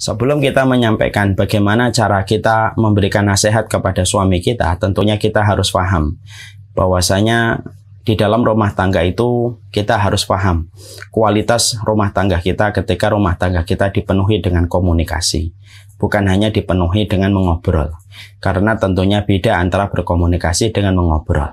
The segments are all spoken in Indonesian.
Sebelum kita menyampaikan bagaimana cara kita memberikan nasihat kepada suami kita, tentunya kita harus paham bahwasanya di dalam rumah tangga itu kita harus paham kualitas rumah tangga kita ketika rumah tangga kita dipenuhi dengan komunikasi, bukan hanya dipenuhi dengan mengobrol. Karena tentunya beda antara berkomunikasi dengan mengobrol.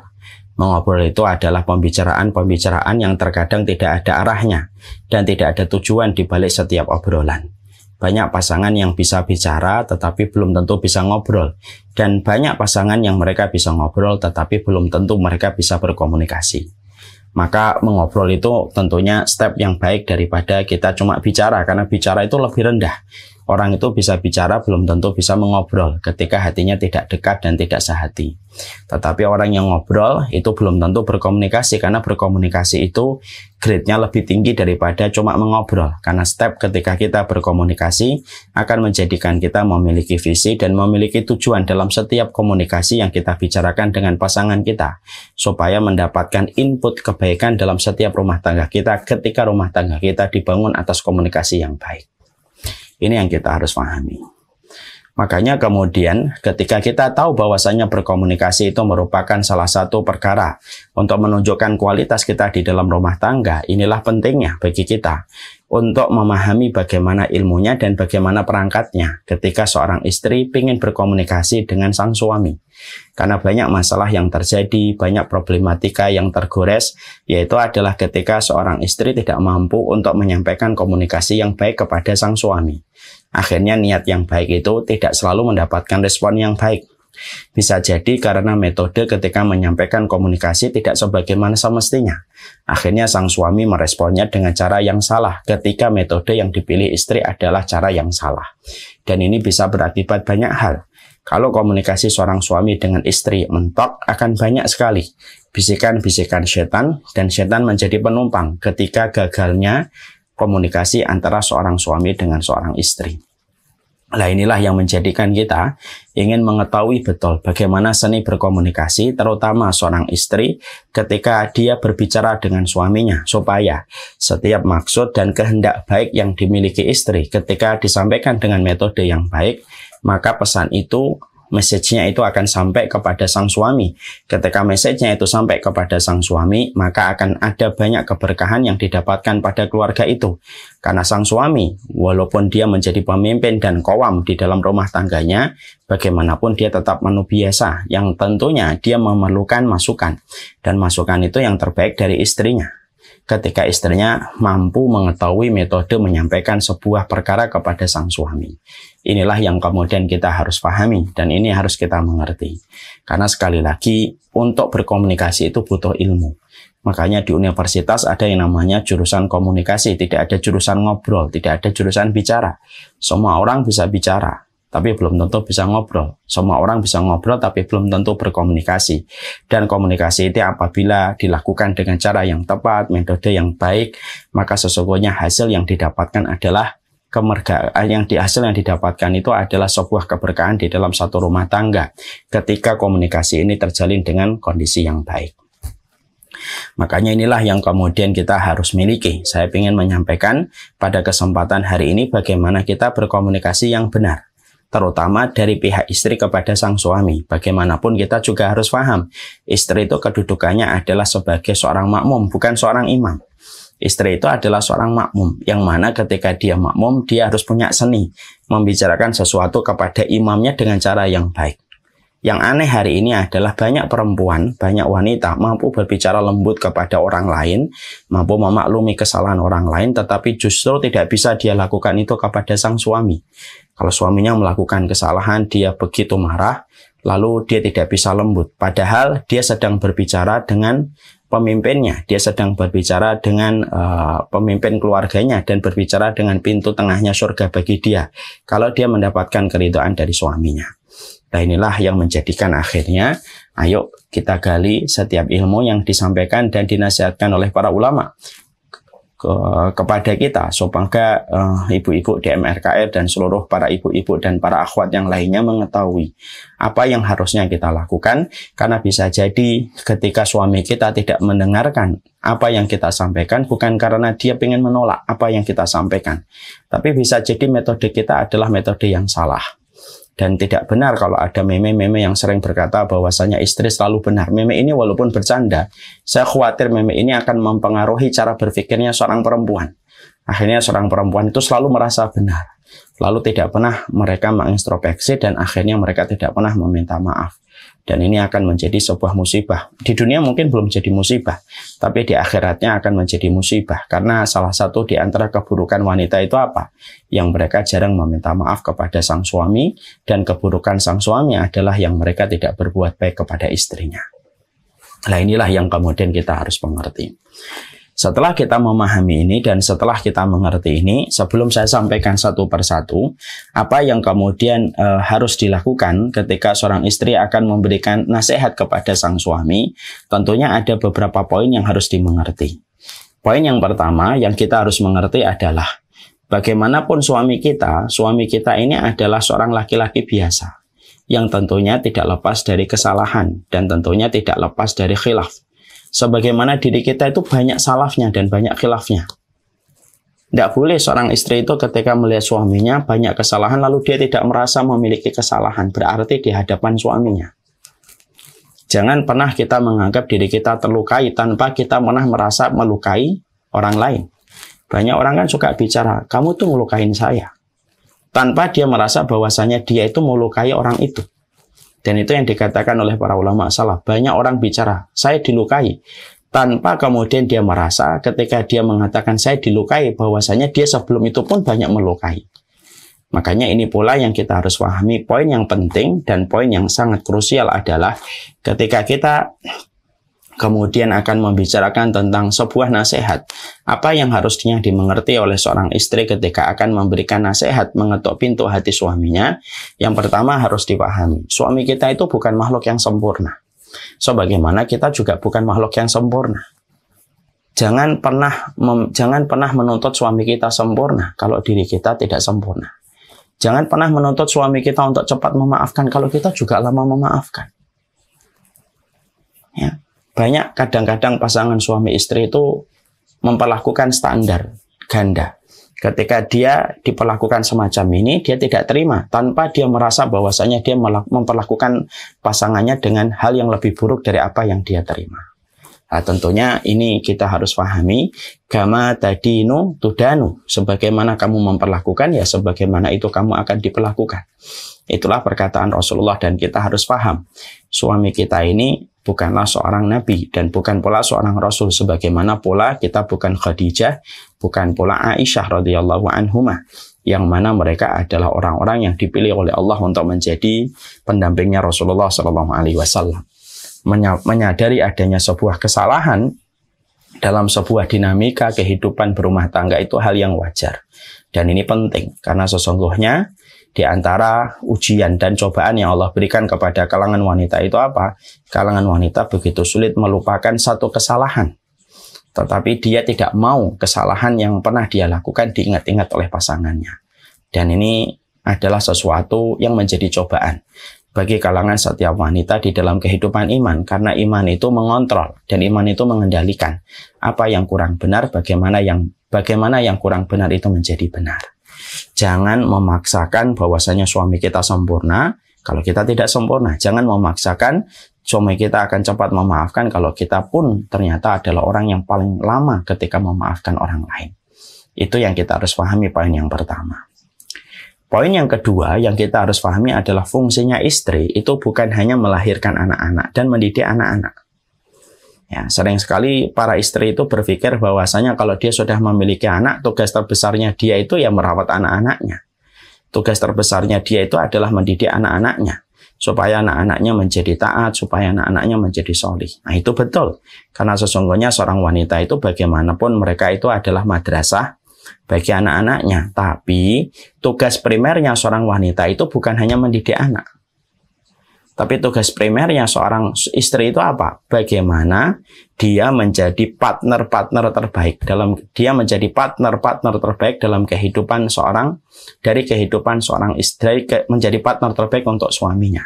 Mengobrol itu adalah pembicaraan-pembicaraan yang terkadang tidak ada arahnya dan tidak ada tujuan di balik setiap obrolan. Banyak pasangan yang bisa bicara tetapi belum tentu bisa ngobrol. Dan banyak pasangan yang mereka bisa ngobrol tetapi belum tentu mereka bisa berkomunikasi. Maka mengobrol itu tentunya step yang baik daripada kita cuma bicara karena bicara itu lebih rendah. Orang itu bisa bicara belum tentu bisa mengobrol ketika hatinya tidak dekat dan tidak sehati. Tetapi orang yang ngobrol itu belum tentu berkomunikasi karena berkomunikasi itu grade-nya lebih tinggi daripada cuma mengobrol. Karena step ketika kita berkomunikasi akan menjadikan kita memiliki visi dan memiliki tujuan dalam setiap komunikasi yang kita bicarakan dengan pasangan kita supaya mendapatkan input kebaikan dalam setiap rumah tangga kita ketika rumah tangga kita dibangun atas komunikasi yang baik. Ini yang kita harus pahami. Makanya kemudian ketika kita tahu bahwasanya berkomunikasi itu merupakan salah satu perkara untuk menunjukkan kualitas kita di dalam rumah tangga, inilah pentingnya bagi kita untuk memahami bagaimana ilmunya dan bagaimana perangkatnya ketika seorang istri ingin berkomunikasi dengan sang suami. Karena banyak masalah yang terjadi, banyak problematika yang tergores, yaitu adalah ketika seorang istri tidak mampu untuk menyampaikan komunikasi yang baik kepada sang suami. Akhirnya niat yang baik itu tidak selalu mendapatkan respon yang baik. Bisa jadi karena metode ketika menyampaikan komunikasi tidak sebagaimana semestinya. Akhirnya sang suami meresponnya dengan cara yang salah ketika metode yang dipilih istri adalah cara yang salah. Dan ini bisa berakibat banyak hal. Kalau komunikasi seorang suami dengan istri mentok akan banyak sekali bisikan-bisikan setan dan setan menjadi penumpang ketika gagalnya komunikasi antara seorang suami dengan seorang istri. Nah inilah yang menjadikan kita ingin mengetahui betul bagaimana seni berkomunikasi terutama seorang istri ketika dia berbicara dengan suaminya supaya setiap maksud dan kehendak baik yang dimiliki istri ketika disampaikan dengan metode yang baik maka pesan itu message-nya itu akan sampai kepada sang suami. Ketika message-nya itu sampai kepada sang suami, maka akan ada banyak keberkahan yang didapatkan pada keluarga itu. Karena sang suami, walaupun dia menjadi pemimpin dan kowam di dalam rumah tangganya, bagaimanapun dia tetap menu biasa, yang tentunya dia memerlukan masukan. Dan masukan itu yang terbaik dari istrinya ketika istrinya mampu mengetahui metode menyampaikan sebuah perkara kepada sang suami. Inilah yang kemudian kita harus pahami dan ini harus kita mengerti. Karena sekali lagi untuk berkomunikasi itu butuh ilmu. Makanya di universitas ada yang namanya jurusan komunikasi, tidak ada jurusan ngobrol, tidak ada jurusan bicara. Semua orang bisa bicara, tapi belum tentu bisa ngobrol. Semua orang bisa ngobrol, tapi belum tentu berkomunikasi. Dan komunikasi itu apabila dilakukan dengan cara yang tepat, metode yang baik, maka sesungguhnya hasil yang didapatkan adalah kemerdekaan eh, yang dihasil yang didapatkan itu adalah sebuah keberkahan di dalam satu rumah tangga ketika komunikasi ini terjalin dengan kondisi yang baik. Makanya inilah yang kemudian kita harus miliki. Saya ingin menyampaikan pada kesempatan hari ini bagaimana kita berkomunikasi yang benar terutama dari pihak istri kepada sang suami. Bagaimanapun kita juga harus paham, istri itu kedudukannya adalah sebagai seorang makmum, bukan seorang imam. Istri itu adalah seorang makmum, yang mana ketika dia makmum, dia harus punya seni membicarakan sesuatu kepada imamnya dengan cara yang baik. Yang aneh hari ini adalah banyak perempuan, banyak wanita mampu berbicara lembut kepada orang lain, mampu memaklumi kesalahan orang lain, tetapi justru tidak bisa dia lakukan itu kepada sang suami. Kalau suaminya melakukan kesalahan, dia begitu marah, lalu dia tidak bisa lembut. Padahal dia sedang berbicara dengan pemimpinnya, dia sedang berbicara dengan uh, pemimpin keluarganya dan berbicara dengan pintu tengahnya surga bagi dia. Kalau dia mendapatkan keridoan dari suaminya. Nah inilah yang menjadikan akhirnya, ayo kita gali setiap ilmu yang disampaikan dan dinasihatkan oleh para ulama ke, kepada kita supaya uh, eh, ibu-ibu di MRKR dan seluruh para ibu-ibu dan para akhwat yang lainnya mengetahui apa yang harusnya kita lakukan karena bisa jadi ketika suami kita tidak mendengarkan apa yang kita sampaikan bukan karena dia ingin menolak apa yang kita sampaikan tapi bisa jadi metode kita adalah metode yang salah dan tidak benar kalau ada meme-meme yang sering berkata bahwasanya istri selalu benar. Meme ini walaupun bercanda, saya khawatir meme ini akan mempengaruhi cara berpikirnya seorang perempuan. Akhirnya seorang perempuan itu selalu merasa benar. Lalu tidak pernah mereka mengintrospeksi dan akhirnya mereka tidak pernah meminta maaf dan ini akan menjadi sebuah musibah. Di dunia mungkin belum jadi musibah, tapi di akhiratnya akan menjadi musibah karena salah satu di antara keburukan wanita itu apa? Yang mereka jarang meminta maaf kepada sang suami dan keburukan sang suami adalah yang mereka tidak berbuat baik kepada istrinya. Nah inilah yang kemudian kita harus mengerti. Setelah kita memahami ini dan setelah kita mengerti ini, sebelum saya sampaikan satu persatu, apa yang kemudian e, harus dilakukan ketika seorang istri akan memberikan nasihat kepada sang suami, tentunya ada beberapa poin yang harus dimengerti. Poin yang pertama yang kita harus mengerti adalah bagaimanapun suami kita, suami kita ini adalah seorang laki-laki biasa yang tentunya tidak lepas dari kesalahan dan tentunya tidak lepas dari khilaf Sebagaimana diri kita itu banyak salafnya dan banyak khilafnya. Tidak boleh seorang istri itu ketika melihat suaminya banyak kesalahan lalu dia tidak merasa memiliki kesalahan. Berarti di hadapan suaminya. Jangan pernah kita menganggap diri kita terlukai tanpa kita pernah merasa melukai orang lain. Banyak orang kan suka bicara, kamu tuh melukain saya. Tanpa dia merasa bahwasanya dia itu melukai orang itu. Dan itu yang dikatakan oleh para ulama salah. Banyak orang bicara, saya dilukai. Tanpa kemudian dia merasa ketika dia mengatakan saya dilukai, bahwasanya dia sebelum itu pun banyak melukai. Makanya ini pula yang kita harus pahami. Poin yang penting dan poin yang sangat krusial adalah ketika kita kemudian akan membicarakan tentang sebuah nasihat. Apa yang harusnya dimengerti oleh seorang istri ketika akan memberikan nasihat mengetuk pintu hati suaminya? Yang pertama harus dipahami, suami kita itu bukan makhluk yang sempurna. So, kita juga bukan makhluk yang sempurna. Jangan pernah mem, jangan pernah menuntut suami kita sempurna kalau diri kita tidak sempurna. Jangan pernah menuntut suami kita untuk cepat memaafkan kalau kita juga lama memaafkan. Ya, banyak kadang-kadang pasangan suami istri itu memperlakukan standar ganda. Ketika dia diperlakukan semacam ini, dia tidak terima tanpa dia merasa bahwasanya dia memperlakukan pasangannya dengan hal yang lebih buruk dari apa yang dia terima. Nah, tentunya ini kita harus pahami gama tadi nu tudanu. Sebagaimana kamu memperlakukan ya sebagaimana itu kamu akan diperlakukan. Itulah perkataan Rasulullah dan kita harus paham. Suami kita ini bukanlah seorang nabi dan bukan pula seorang rasul sebagaimana pula kita bukan Khadijah, bukan pula Aisyah radhiyallahu anhuma yang mana mereka adalah orang-orang yang dipilih oleh Allah untuk menjadi pendampingnya Rasulullah sallallahu Alaihi Wasallam. Menyadari adanya sebuah kesalahan dalam sebuah dinamika kehidupan berumah tangga itu hal yang wajar dan ini penting karena sesungguhnya di antara ujian dan cobaan yang Allah berikan kepada kalangan wanita itu apa? Kalangan wanita begitu sulit melupakan satu kesalahan. Tetapi dia tidak mau kesalahan yang pernah dia lakukan diingat-ingat oleh pasangannya. Dan ini adalah sesuatu yang menjadi cobaan bagi kalangan setiap wanita di dalam kehidupan iman karena iman itu mengontrol dan iman itu mengendalikan apa yang kurang benar bagaimana yang bagaimana yang kurang benar itu menjadi benar Jangan memaksakan bahwasanya suami kita sempurna kalau kita tidak sempurna. Jangan memaksakan suami kita akan cepat memaafkan kalau kita pun ternyata adalah orang yang paling lama ketika memaafkan orang lain. Itu yang kita harus pahami poin yang pertama. Poin yang kedua yang kita harus pahami adalah fungsinya istri itu bukan hanya melahirkan anak-anak dan mendidik anak-anak Ya, sering sekali para istri itu berpikir bahwasanya kalau dia sudah memiliki anak, tugas terbesarnya dia itu ya merawat anak-anaknya. Tugas terbesarnya dia itu adalah mendidik anak-anaknya supaya anak-anaknya menjadi taat, supaya anak-anaknya menjadi solih. Nah itu betul, karena sesungguhnya seorang wanita itu bagaimanapun mereka itu adalah madrasah bagi anak-anaknya. Tapi tugas primernya seorang wanita itu bukan hanya mendidik anak, tapi tugas primernya seorang istri itu apa? Bagaimana dia menjadi partner-partner terbaik dalam dia menjadi partner-partner terbaik dalam kehidupan seorang dari kehidupan seorang istri menjadi partner terbaik untuk suaminya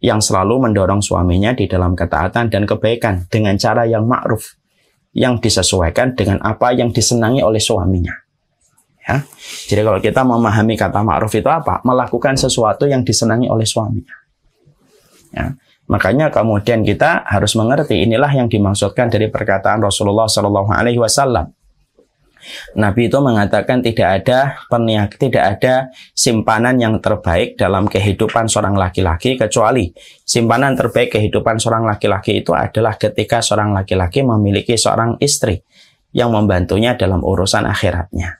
yang selalu mendorong suaminya di dalam ketaatan dan kebaikan dengan cara yang ma'ruf yang disesuaikan dengan apa yang disenangi oleh suaminya. Ya. Jadi kalau kita memahami kata ma'ruf itu apa? Melakukan sesuatu yang disenangi oleh suaminya. Ya. Makanya kemudian kita harus mengerti inilah yang dimaksudkan dari perkataan Rasulullah Shallallahu Alaihi Wasallam. Nabi itu mengatakan tidak ada perniak, tidak ada simpanan yang terbaik dalam kehidupan seorang laki-laki kecuali simpanan terbaik kehidupan seorang laki-laki itu adalah ketika seorang laki-laki memiliki seorang istri yang membantunya dalam urusan akhiratnya.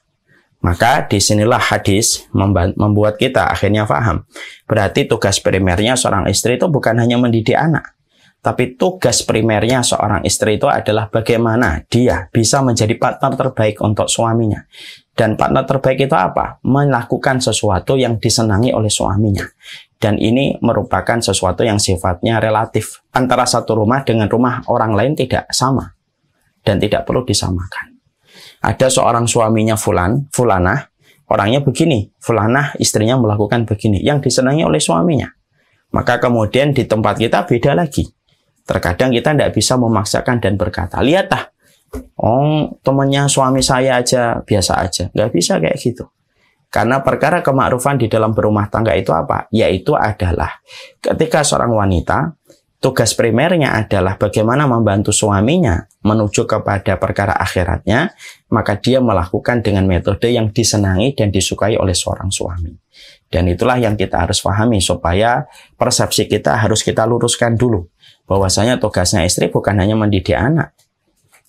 Maka disinilah hadis membuat kita akhirnya faham. Berarti tugas primernya seorang istri itu bukan hanya mendidik anak. Tapi tugas primernya seorang istri itu adalah bagaimana dia bisa menjadi partner terbaik untuk suaminya. Dan partner terbaik itu apa? Melakukan sesuatu yang disenangi oleh suaminya. Dan ini merupakan sesuatu yang sifatnya relatif. Antara satu rumah dengan rumah orang lain tidak sama. Dan tidak perlu disamakan. Ada seorang suaminya Fulan, Fulanah, orangnya begini, Fulanah istrinya melakukan begini, yang disenangi oleh suaminya. Maka kemudian di tempat kita beda lagi. Terkadang kita tidak bisa memaksakan dan berkata, lihatlah, oh temannya suami saya aja biasa aja, nggak bisa kayak gitu. Karena perkara kemakrufan di dalam berumah tangga itu apa? Yaitu adalah ketika seorang wanita tugas primernya adalah bagaimana membantu suaminya menuju kepada perkara akhiratnya, maka dia melakukan dengan metode yang disenangi dan disukai oleh seorang suami. Dan itulah yang kita harus pahami supaya persepsi kita harus kita luruskan dulu. Bahwasanya tugasnya istri bukan hanya mendidik anak,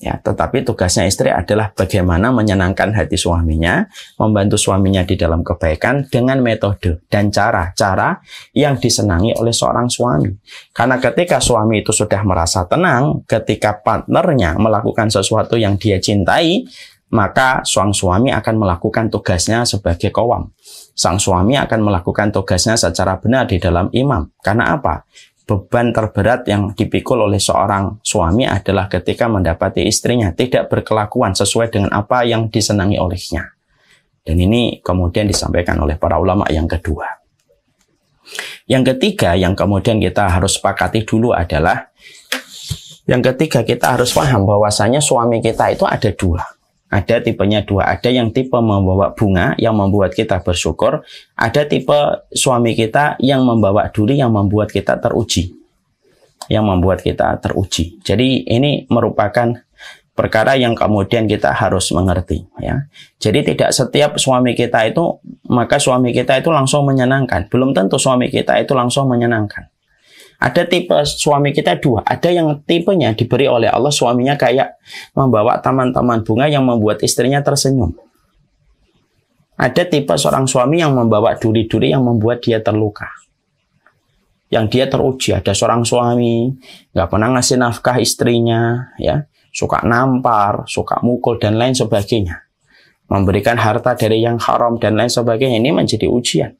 Ya, tetapi tugasnya istri adalah bagaimana menyenangkan hati suaminya, membantu suaminya di dalam kebaikan dengan metode dan cara-cara yang disenangi oleh seorang suami. Karena ketika suami itu sudah merasa tenang, ketika partnernya melakukan sesuatu yang dia cintai, maka sang suami akan melakukan tugasnya sebagai kowam. Sang suami akan melakukan tugasnya secara benar di dalam imam. Karena apa? beban terberat yang dipikul oleh seorang suami adalah ketika mendapati istrinya tidak berkelakuan sesuai dengan apa yang disenangi olehnya. Dan ini kemudian disampaikan oleh para ulama yang kedua. Yang ketiga yang kemudian kita harus sepakati dulu adalah yang ketiga kita harus paham bahwasanya suami kita itu ada dua. Ada tipenya dua, ada yang tipe membawa bunga yang membuat kita bersyukur, ada tipe suami kita yang membawa duri yang membuat kita teruji. Yang membuat kita teruji. Jadi ini merupakan perkara yang kemudian kita harus mengerti ya. Jadi tidak setiap suami kita itu maka suami kita itu langsung menyenangkan. Belum tentu suami kita itu langsung menyenangkan. Ada tipe suami kita dua. Ada yang tipenya diberi oleh Allah suaminya kayak membawa taman-taman bunga yang membuat istrinya tersenyum. Ada tipe seorang suami yang membawa duri-duri yang membuat dia terluka. Yang dia teruji. Ada seorang suami nggak pernah ngasih nafkah istrinya, ya suka nampar, suka mukul dan lain sebagainya. Memberikan harta dari yang haram dan lain sebagainya ini menjadi ujian.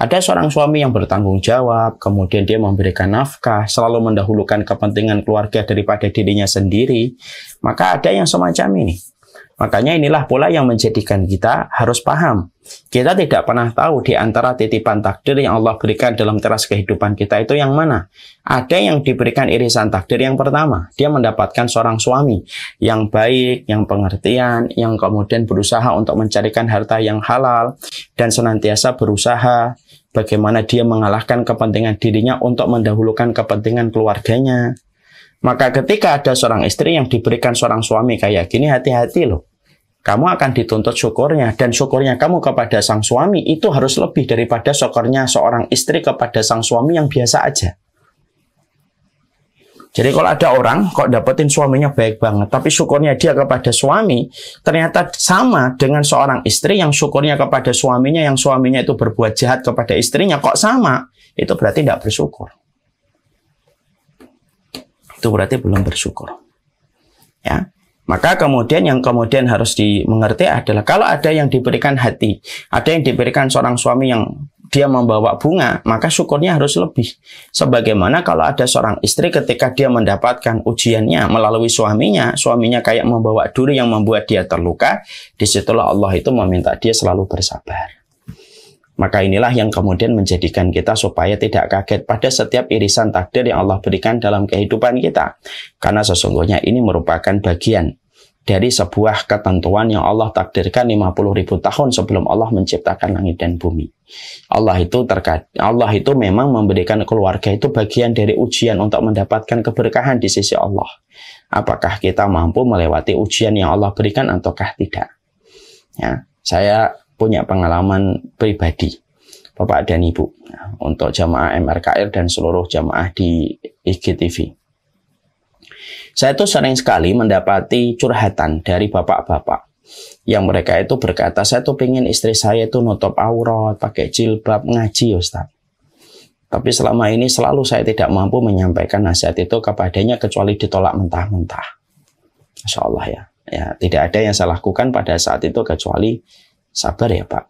Ada seorang suami yang bertanggung jawab, kemudian dia memberikan nafkah, selalu mendahulukan kepentingan keluarga daripada dirinya sendiri. Maka ada yang semacam ini. Makanya inilah pula yang menjadikan kita harus paham. Kita tidak pernah tahu di antara titipan takdir yang Allah berikan dalam teras kehidupan kita itu yang mana. Ada yang diberikan irisan takdir yang pertama. Dia mendapatkan seorang suami yang baik, yang pengertian, yang kemudian berusaha untuk mencarikan harta yang halal, dan senantiasa berusaha Bagaimana dia mengalahkan kepentingan dirinya untuk mendahulukan kepentingan keluarganya. Maka ketika ada seorang istri yang diberikan seorang suami kayak gini, hati-hati loh. Kamu akan dituntut syukurnya, dan syukurnya kamu kepada sang suami itu harus lebih daripada syukurnya seorang istri kepada sang suami yang biasa aja. Jadi kalau ada orang kok dapetin suaminya baik banget, tapi syukurnya dia kepada suami ternyata sama dengan seorang istri yang syukurnya kepada suaminya, yang suaminya itu berbuat jahat kepada istrinya kok sama, itu berarti tidak bersyukur. Itu berarti belum bersyukur. Ya, maka kemudian yang kemudian harus dimengerti adalah kalau ada yang diberikan hati, ada yang diberikan seorang suami yang dia membawa bunga, maka syukurnya harus lebih. Sebagaimana kalau ada seorang istri ketika dia mendapatkan ujiannya melalui suaminya, suaminya kayak membawa duri yang membuat dia terluka, disitulah Allah itu meminta dia selalu bersabar. Maka inilah yang kemudian menjadikan kita supaya tidak kaget pada setiap irisan takdir yang Allah berikan dalam kehidupan kita. Karena sesungguhnya ini merupakan bagian dari sebuah ketentuan yang Allah takdirkan 50 ribu tahun sebelum Allah menciptakan langit dan bumi. Allah itu terkad Allah itu memang memberikan keluarga itu bagian dari ujian untuk mendapatkan keberkahan di sisi Allah. Apakah kita mampu melewati ujian yang Allah berikan ataukah tidak? Ya, saya punya pengalaman pribadi. Bapak dan Ibu, ya, untuk jamaah MRKR dan seluruh jamaah di IGTV saya itu sering sekali mendapati curhatan dari bapak-bapak yang mereka itu berkata, saya tuh pengen istri saya itu nutup aurat, pakai jilbab, ngaji Ustaz. Tapi selama ini selalu saya tidak mampu menyampaikan nasihat itu kepadanya kecuali ditolak mentah-mentah. Masya Allah ya. ya. Tidak ada yang saya lakukan pada saat itu kecuali sabar ya Pak.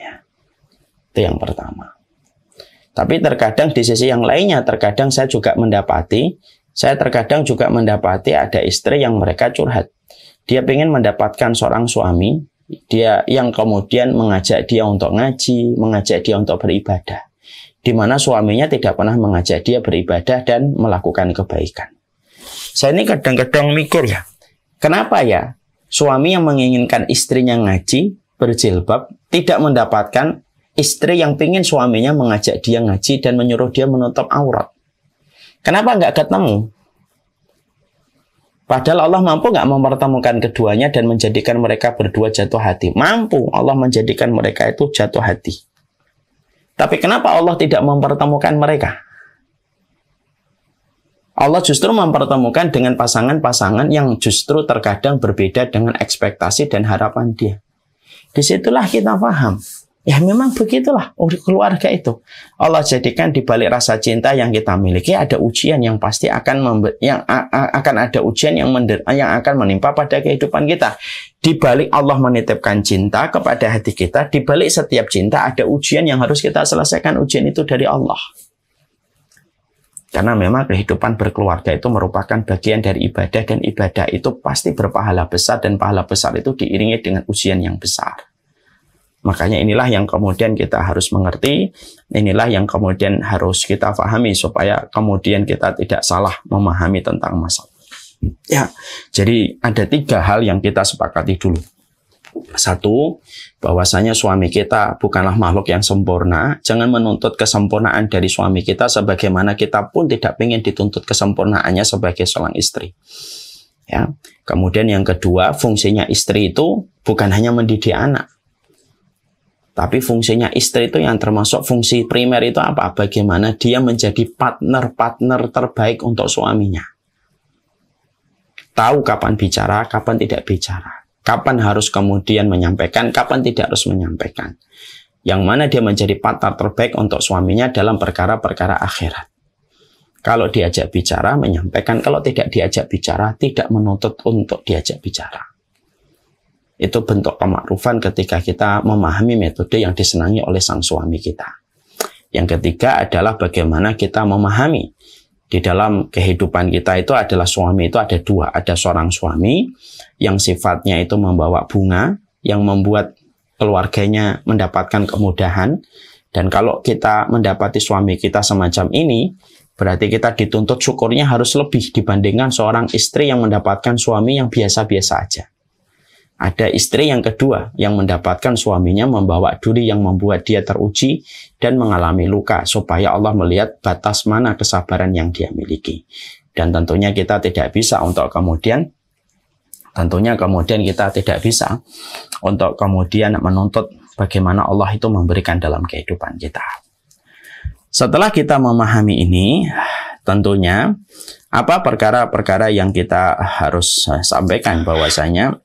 Ya. Itu yang pertama. Tapi terkadang di sisi yang lainnya, terkadang saya juga mendapati saya terkadang juga mendapati ada istri yang mereka curhat. Dia ingin mendapatkan seorang suami, dia yang kemudian mengajak dia untuk ngaji, mengajak dia untuk beribadah. Di mana suaminya tidak pernah mengajak dia beribadah dan melakukan kebaikan. Saya ini kadang-kadang mikir ya, kenapa ya suami yang menginginkan istrinya ngaji, berjilbab, tidak mendapatkan istri yang ingin suaminya mengajak dia ngaji dan menyuruh dia menutup aurat. Kenapa nggak ketemu? Padahal Allah mampu nggak mempertemukan keduanya dan menjadikan mereka berdua jatuh hati. Mampu Allah menjadikan mereka itu jatuh hati. Tapi kenapa Allah tidak mempertemukan mereka? Allah justru mempertemukan dengan pasangan-pasangan yang justru terkadang berbeda dengan ekspektasi dan harapan dia. Disitulah kita paham Ya memang begitulah keluarga itu. Allah jadikan di balik rasa cinta yang kita miliki ada ujian yang pasti akan member, yang a- a- akan ada ujian yang mender- yang akan menimpa pada kehidupan kita. Di balik Allah menitipkan cinta kepada hati kita, di balik setiap cinta ada ujian yang harus kita selesaikan. Ujian itu dari Allah. Karena memang kehidupan berkeluarga itu merupakan bagian dari ibadah dan ibadah itu pasti berpahala besar dan pahala besar itu diiringi dengan ujian yang besar. Makanya inilah yang kemudian kita harus mengerti, inilah yang kemudian harus kita pahami supaya kemudian kita tidak salah memahami tentang masalah. Ya, jadi ada tiga hal yang kita sepakati dulu. Satu, bahwasanya suami kita bukanlah makhluk yang sempurna. Jangan menuntut kesempurnaan dari suami kita sebagaimana kita pun tidak ingin dituntut kesempurnaannya sebagai seorang istri. Ya. Kemudian yang kedua, fungsinya istri itu bukan hanya mendidik anak, tapi fungsinya istri itu yang termasuk fungsi primer itu apa? Bagaimana dia menjadi partner-partner terbaik untuk suaminya. Tahu kapan bicara, kapan tidak bicara. Kapan harus kemudian menyampaikan, kapan tidak harus menyampaikan. Yang mana dia menjadi partner terbaik untuk suaminya dalam perkara-perkara akhirat. Kalau diajak bicara, menyampaikan. Kalau tidak diajak bicara, tidak menuntut untuk diajak bicara. Itu bentuk kemakrufan ketika kita memahami metode yang disenangi oleh sang suami kita. Yang ketiga adalah bagaimana kita memahami di dalam kehidupan kita itu adalah suami itu ada dua, ada seorang suami yang sifatnya itu membawa bunga yang membuat keluarganya mendapatkan kemudahan dan kalau kita mendapati suami kita semacam ini berarti kita dituntut syukurnya harus lebih dibandingkan seorang istri yang mendapatkan suami yang biasa-biasa aja. Ada istri yang kedua yang mendapatkan suaminya membawa duri yang membuat dia teruji dan mengalami luka supaya Allah melihat batas mana kesabaran yang dia miliki. Dan tentunya kita tidak bisa untuk kemudian tentunya kemudian kita tidak bisa untuk kemudian menuntut bagaimana Allah itu memberikan dalam kehidupan kita. Setelah kita memahami ini, tentunya apa perkara-perkara yang kita harus sampaikan bahwasanya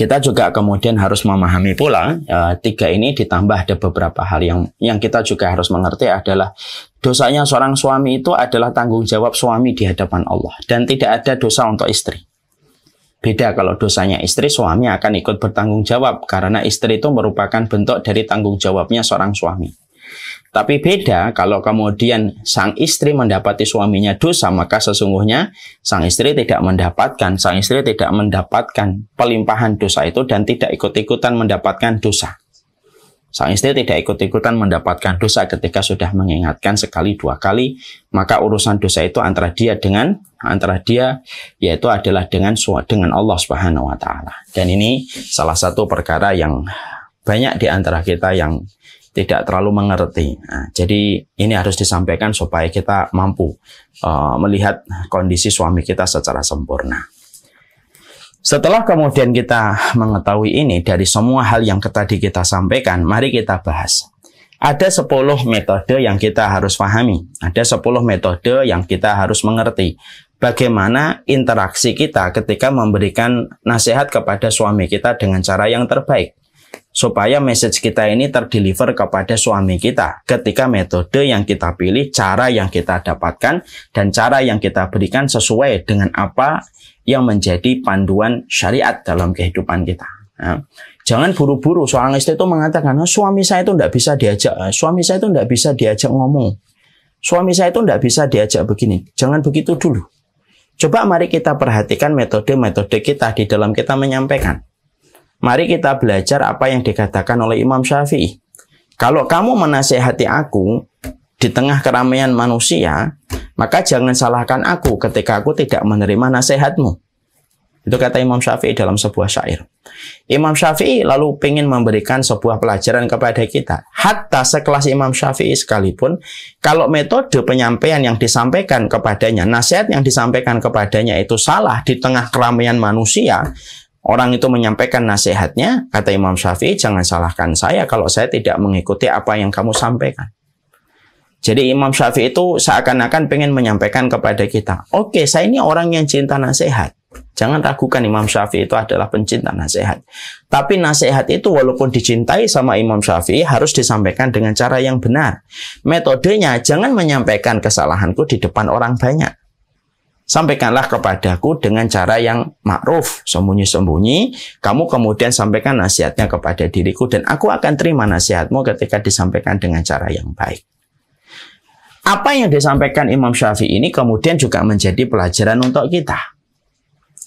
kita juga kemudian harus memahami pula e, tiga ini ditambah ada beberapa hal yang yang kita juga harus mengerti adalah dosanya seorang suami itu adalah tanggung jawab suami di hadapan Allah dan tidak ada dosa untuk istri. Beda kalau dosanya istri, suami akan ikut bertanggung jawab karena istri itu merupakan bentuk dari tanggung jawabnya seorang suami. Tapi beda kalau kemudian sang istri mendapati suaminya dosa, maka sesungguhnya sang istri tidak mendapatkan, sang istri tidak mendapatkan pelimpahan dosa itu dan tidak ikut-ikutan mendapatkan dosa. Sang istri tidak ikut-ikutan mendapatkan dosa ketika sudah mengingatkan sekali dua kali, maka urusan dosa itu antara dia dengan antara dia yaitu adalah dengan dengan Allah Subhanahu wa taala. Dan ini salah satu perkara yang banyak di antara kita yang tidak terlalu mengerti. Nah, jadi ini harus disampaikan supaya kita mampu uh, melihat kondisi suami kita secara sempurna. Setelah kemudian kita mengetahui ini dari semua hal yang tadi kita sampaikan, mari kita bahas. Ada 10 metode yang kita harus pahami. Ada 10 metode yang kita harus mengerti. Bagaimana interaksi kita ketika memberikan nasihat kepada suami kita dengan cara yang terbaik supaya message kita ini terdeliver kepada suami kita ketika metode yang kita pilih, cara yang kita dapatkan, dan cara yang kita berikan sesuai dengan apa yang menjadi panduan syariat dalam kehidupan kita. Ya. jangan buru-buru seorang istri itu mengatakan oh suami saya itu tidak bisa diajak, nah, suami saya itu tidak bisa diajak ngomong, suami saya itu tidak bisa diajak begini. Jangan begitu dulu. Coba mari kita perhatikan metode-metode kita di dalam kita menyampaikan. Mari kita belajar apa yang dikatakan oleh Imam Syafi'i. Kalau kamu menasehati aku di tengah keramaian manusia, maka jangan salahkan aku ketika aku tidak menerima nasihatmu. Itu kata Imam Syafi'i dalam sebuah syair. Imam Syafi'i lalu ingin memberikan sebuah pelajaran kepada kita. Hatta sekelas Imam Syafi'i sekalipun, kalau metode penyampaian yang disampaikan kepadanya, nasihat yang disampaikan kepadanya itu salah di tengah keramaian manusia, orang itu menyampaikan nasihatnya, kata Imam Syafi'i, jangan salahkan saya kalau saya tidak mengikuti apa yang kamu sampaikan. Jadi Imam Syafi'i itu seakan-akan pengen menyampaikan kepada kita, oke okay, saya ini orang yang cinta nasihat. Jangan ragukan Imam Syafi'i itu adalah pencinta nasihat. Tapi nasihat itu walaupun dicintai sama Imam Syafi'i harus disampaikan dengan cara yang benar. Metodenya jangan menyampaikan kesalahanku di depan orang banyak sampaikanlah kepadaku dengan cara yang ma'ruf, sembunyi-sembunyi. Kamu kemudian sampaikan nasihatnya kepada diriku dan aku akan terima nasihatmu ketika disampaikan dengan cara yang baik. Apa yang disampaikan Imam Syafi'i ini kemudian juga menjadi pelajaran untuk kita.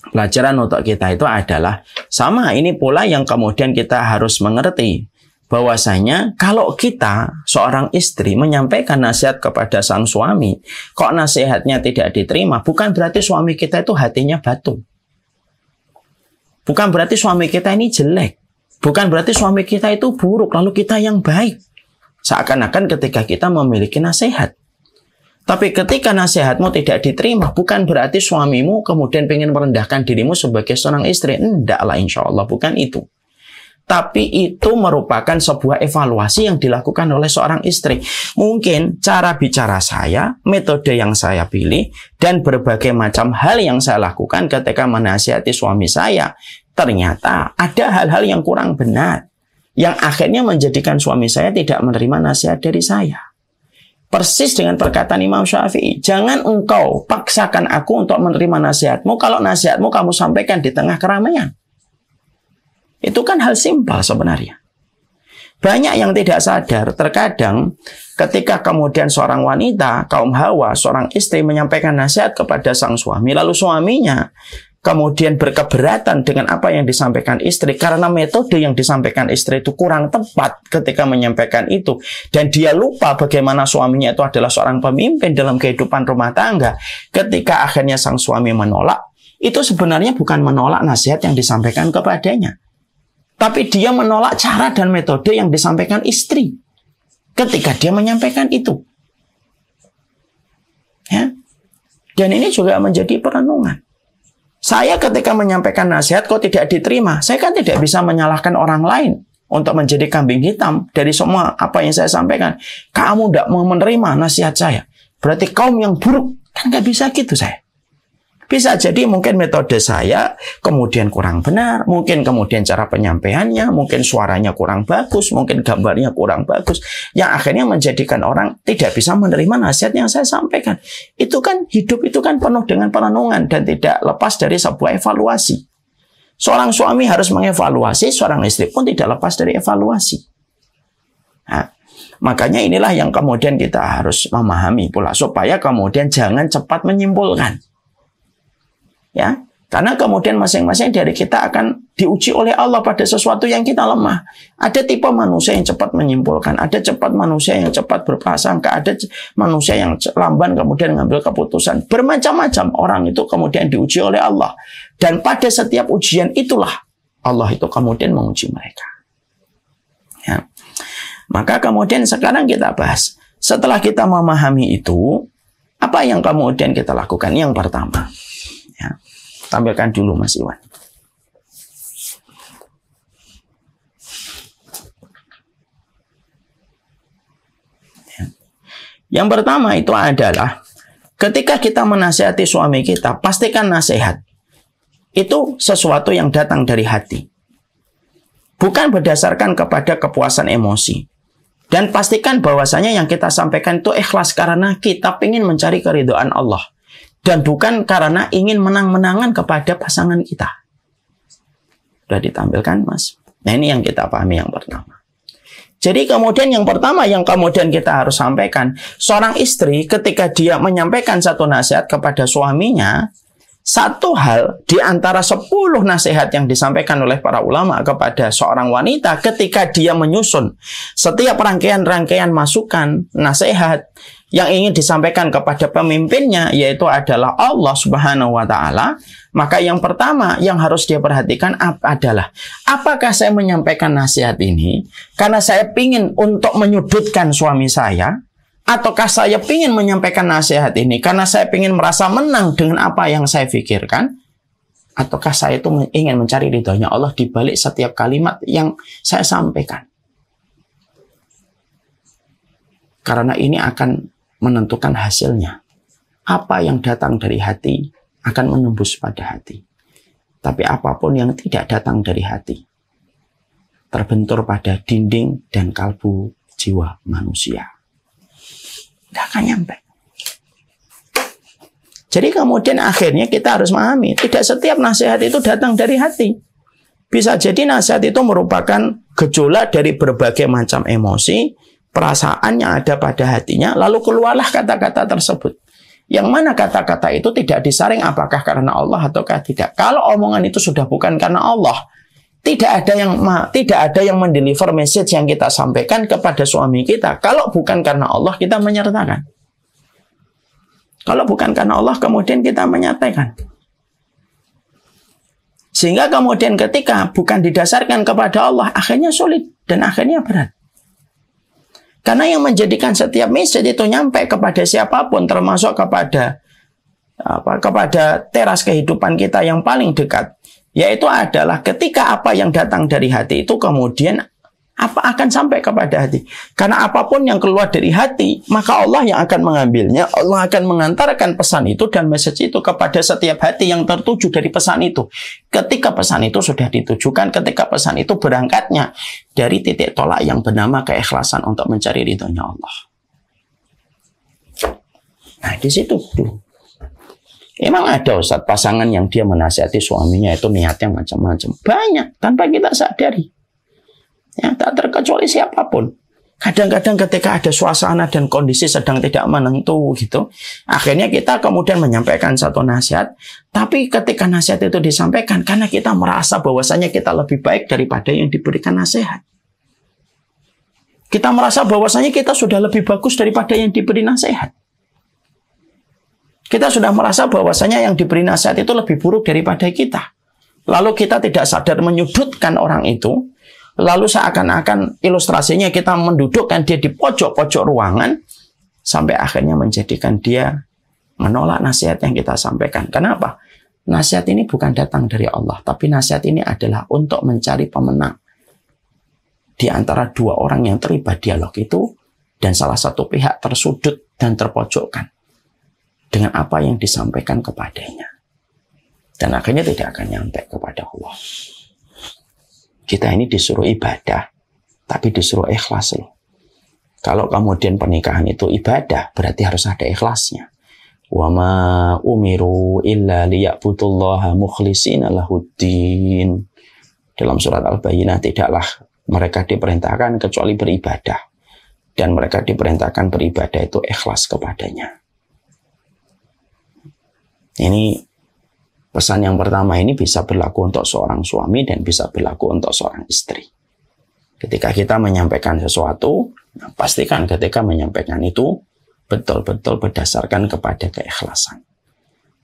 Pelajaran untuk kita itu adalah sama ini pula yang kemudian kita harus mengerti bahwasanya kalau kita seorang istri menyampaikan nasihat kepada sang suami, kok nasihatnya tidak diterima, bukan berarti suami kita itu hatinya batu. Bukan berarti suami kita ini jelek. Bukan berarti suami kita itu buruk, lalu kita yang baik. Seakan-akan ketika kita memiliki nasihat. Tapi ketika nasihatmu tidak diterima, bukan berarti suamimu kemudian ingin merendahkan dirimu sebagai seorang istri. Enggaklah insya Allah, bukan itu tapi itu merupakan sebuah evaluasi yang dilakukan oleh seorang istri. Mungkin cara bicara saya, metode yang saya pilih, dan berbagai macam hal yang saya lakukan ketika menasihati suami saya, ternyata ada hal-hal yang kurang benar, yang akhirnya menjadikan suami saya tidak menerima nasihat dari saya. Persis dengan perkataan Imam Syafi'i, jangan engkau paksakan aku untuk menerima nasihatmu kalau nasihatmu kamu sampaikan di tengah keramaian. Itu kan hal simpel sebenarnya. Banyak yang tidak sadar, terkadang ketika kemudian seorang wanita, kaum hawa, seorang istri menyampaikan nasihat kepada sang suami, lalu suaminya kemudian berkeberatan dengan apa yang disampaikan istri karena metode yang disampaikan istri itu kurang tepat ketika menyampaikan itu dan dia lupa bagaimana suaminya itu adalah seorang pemimpin dalam kehidupan rumah tangga ketika akhirnya sang suami menolak itu sebenarnya bukan menolak nasihat yang disampaikan kepadanya tapi dia menolak cara dan metode yang disampaikan istri ketika dia menyampaikan itu. Ya. Dan ini juga menjadi perenungan. Saya ketika menyampaikan nasihat kok tidak diterima, saya kan tidak bisa menyalahkan orang lain untuk menjadi kambing hitam dari semua apa yang saya sampaikan. Kamu tidak mau menerima nasihat saya, berarti kaum yang buruk kan nggak bisa gitu saya. Bisa jadi mungkin metode saya kemudian kurang benar, mungkin kemudian cara penyampaiannya, mungkin suaranya kurang bagus, mungkin gambarnya kurang bagus, yang akhirnya menjadikan orang tidak bisa menerima nasihat yang saya sampaikan. Itu kan hidup itu kan penuh dengan perenungan dan tidak lepas dari sebuah evaluasi. Seorang suami harus mengevaluasi, seorang istri pun tidak lepas dari evaluasi. Nah, makanya inilah yang kemudian kita harus memahami pula supaya kemudian jangan cepat menyimpulkan ya karena kemudian masing-masing dari kita akan diuji oleh Allah pada sesuatu yang kita lemah. Ada tipe manusia yang cepat menyimpulkan, ada cepat manusia yang cepat berprasangka, ada manusia yang lamban kemudian mengambil keputusan. Bermacam-macam orang itu kemudian diuji oleh Allah. Dan pada setiap ujian itulah Allah itu kemudian menguji mereka. Ya. Maka kemudian sekarang kita bahas. Setelah kita memahami itu, apa yang kemudian kita lakukan? Yang pertama, Ya. Tampilkan dulu Mas Iwan. Ya. Yang pertama itu adalah ketika kita menasehati suami kita, pastikan nasihat itu sesuatu yang datang dari hati. Bukan berdasarkan kepada kepuasan emosi. Dan pastikan bahwasanya yang kita sampaikan itu ikhlas karena kita ingin mencari keridoan Allah dan bukan karena ingin menang-menangan kepada pasangan kita. Sudah ditampilkan, Mas. Nah, ini yang kita pahami yang pertama. Jadi kemudian yang pertama yang kemudian kita harus sampaikan, seorang istri ketika dia menyampaikan satu nasihat kepada suaminya, satu hal di antara sepuluh nasihat yang disampaikan oleh para ulama kepada seorang wanita ketika dia menyusun setiap rangkaian-rangkaian masukan, nasihat, yang ingin disampaikan kepada pemimpinnya yaitu adalah Allah Subhanahu wa taala, maka yang pertama yang harus dia perhatikan adalah apakah saya menyampaikan nasihat ini karena saya ingin untuk menyudutkan suami saya ataukah saya ingin menyampaikan nasihat ini karena saya ingin merasa menang dengan apa yang saya pikirkan ataukah saya itu ingin mencari ridhonya Allah di balik setiap kalimat yang saya sampaikan. Karena ini akan menentukan hasilnya. Apa yang datang dari hati akan menembus pada hati. Tapi apapun yang tidak datang dari hati, terbentur pada dinding dan kalbu jiwa manusia. Tidak akan nyampe. Jadi kemudian akhirnya kita harus memahami, tidak setiap nasihat itu datang dari hati. Bisa jadi nasihat itu merupakan gejolak dari berbagai macam emosi perasaan yang ada pada hatinya, lalu keluarlah kata-kata tersebut. Yang mana kata-kata itu tidak disaring apakah karena Allah ataukah tidak. Kalau omongan itu sudah bukan karena Allah, tidak ada yang tidak ada yang mendeliver message yang kita sampaikan kepada suami kita. Kalau bukan karena Allah kita menyertakan. Kalau bukan karena Allah kemudian kita menyatakan. Sehingga kemudian ketika bukan didasarkan kepada Allah akhirnya sulit dan akhirnya berat. Karena yang menjadikan setiap message itu nyampe kepada siapapun termasuk kepada apa kepada teras kehidupan kita yang paling dekat yaitu adalah ketika apa yang datang dari hati itu kemudian apa akan sampai kepada hati. Karena apapun yang keluar dari hati, maka Allah yang akan mengambilnya, Allah akan mengantarkan pesan itu dan message itu kepada setiap hati yang tertuju dari pesan itu. Ketika pesan itu sudah ditujukan, ketika pesan itu berangkatnya dari titik tolak yang bernama keikhlasan untuk mencari ridhonya Allah. Nah, di situ tuh. Emang ada Ustaz pasangan yang dia menasihati suaminya itu niatnya macam-macam. Banyak tanpa kita sadari. Ya, tak terkecuali siapapun. Kadang-kadang ketika ada suasana dan kondisi sedang tidak menentu gitu, akhirnya kita kemudian menyampaikan satu nasihat, tapi ketika nasihat itu disampaikan karena kita merasa bahwasanya kita lebih baik daripada yang diberikan nasihat. Kita merasa bahwasanya kita sudah lebih bagus daripada yang diberi nasihat. Kita sudah merasa bahwasanya yang diberi nasihat itu lebih buruk daripada kita. Lalu kita tidak sadar menyudutkan orang itu, lalu seakan-akan ilustrasinya kita mendudukkan dia di pojok-pojok ruangan sampai akhirnya menjadikan dia menolak nasihat yang kita sampaikan. Kenapa? Nasihat ini bukan datang dari Allah, tapi nasihat ini adalah untuk mencari pemenang di antara dua orang yang terlibat dialog itu dan salah satu pihak tersudut dan terpojokkan dengan apa yang disampaikan kepadanya. Dan akhirnya tidak akan nyampe kepada Allah. Kita ini disuruh ibadah, tapi disuruh ikhlas loh. Kalau kemudian pernikahan itu ibadah, berarti harus ada ikhlasnya. Wa ma umiru illa liya'budullaha mukhlisina lahuddin. Dalam surat Al-Bayyinah tidaklah mereka diperintahkan kecuali beribadah. Dan mereka diperintahkan beribadah itu ikhlas kepadanya. Ini Pesan yang pertama ini bisa berlaku untuk seorang suami dan bisa berlaku untuk seorang istri. Ketika kita menyampaikan sesuatu, pastikan ketika menyampaikan itu betul-betul berdasarkan kepada keikhlasan.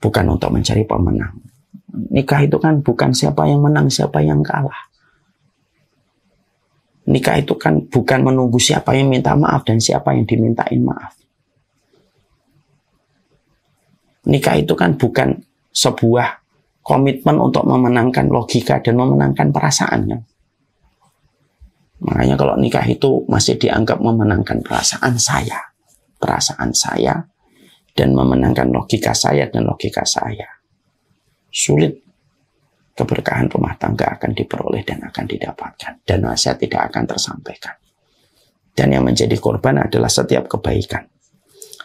Bukan untuk mencari pemenang. Nikah itu kan bukan siapa yang menang, siapa yang kalah. Nikah itu kan bukan menunggu siapa yang minta maaf dan siapa yang dimintain maaf. Nikah itu kan bukan sebuah komitmen untuk memenangkan logika dan memenangkan perasaan kan. Makanya kalau nikah itu masih dianggap memenangkan perasaan saya, perasaan saya dan memenangkan logika saya dan logika saya. Sulit keberkahan rumah tangga akan diperoleh dan akan didapatkan dan nasihat tidak akan tersampaikan. Dan yang menjadi korban adalah setiap kebaikan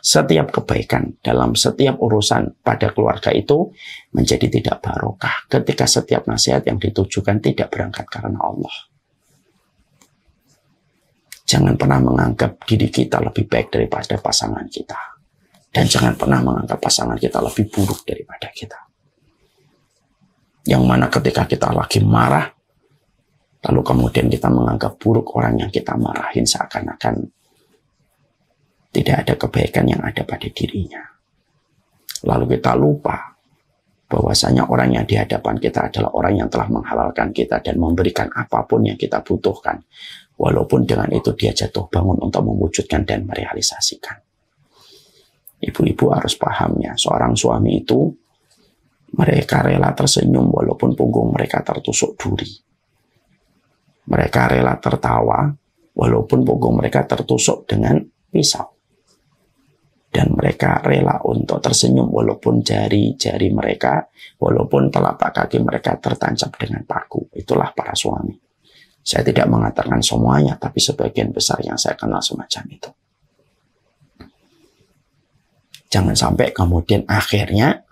setiap kebaikan dalam setiap urusan pada keluarga itu menjadi tidak barokah ketika setiap nasihat yang ditujukan tidak berangkat karena Allah. Jangan pernah menganggap diri kita lebih baik daripada pasangan kita. Dan jangan pernah menganggap pasangan kita lebih buruk daripada kita. Yang mana ketika kita lagi marah, lalu kemudian kita menganggap buruk orang yang kita marahin seakan-akan tidak ada kebaikan yang ada pada dirinya. Lalu kita lupa bahwasanya orang yang di hadapan kita adalah orang yang telah menghalalkan kita dan memberikan apapun yang kita butuhkan. Walaupun dengan itu dia jatuh bangun untuk mewujudkan dan merealisasikan. Ibu-ibu harus paham ya, seorang suami itu mereka rela tersenyum walaupun punggung mereka tertusuk duri. Mereka rela tertawa walaupun punggung mereka tertusuk dengan pisau dan mereka rela untuk tersenyum walaupun jari-jari mereka, walaupun telapak kaki mereka tertancap dengan paku. Itulah para suami. Saya tidak mengatakan semuanya, tapi sebagian besar yang saya kenal semacam itu. Jangan sampai kemudian akhirnya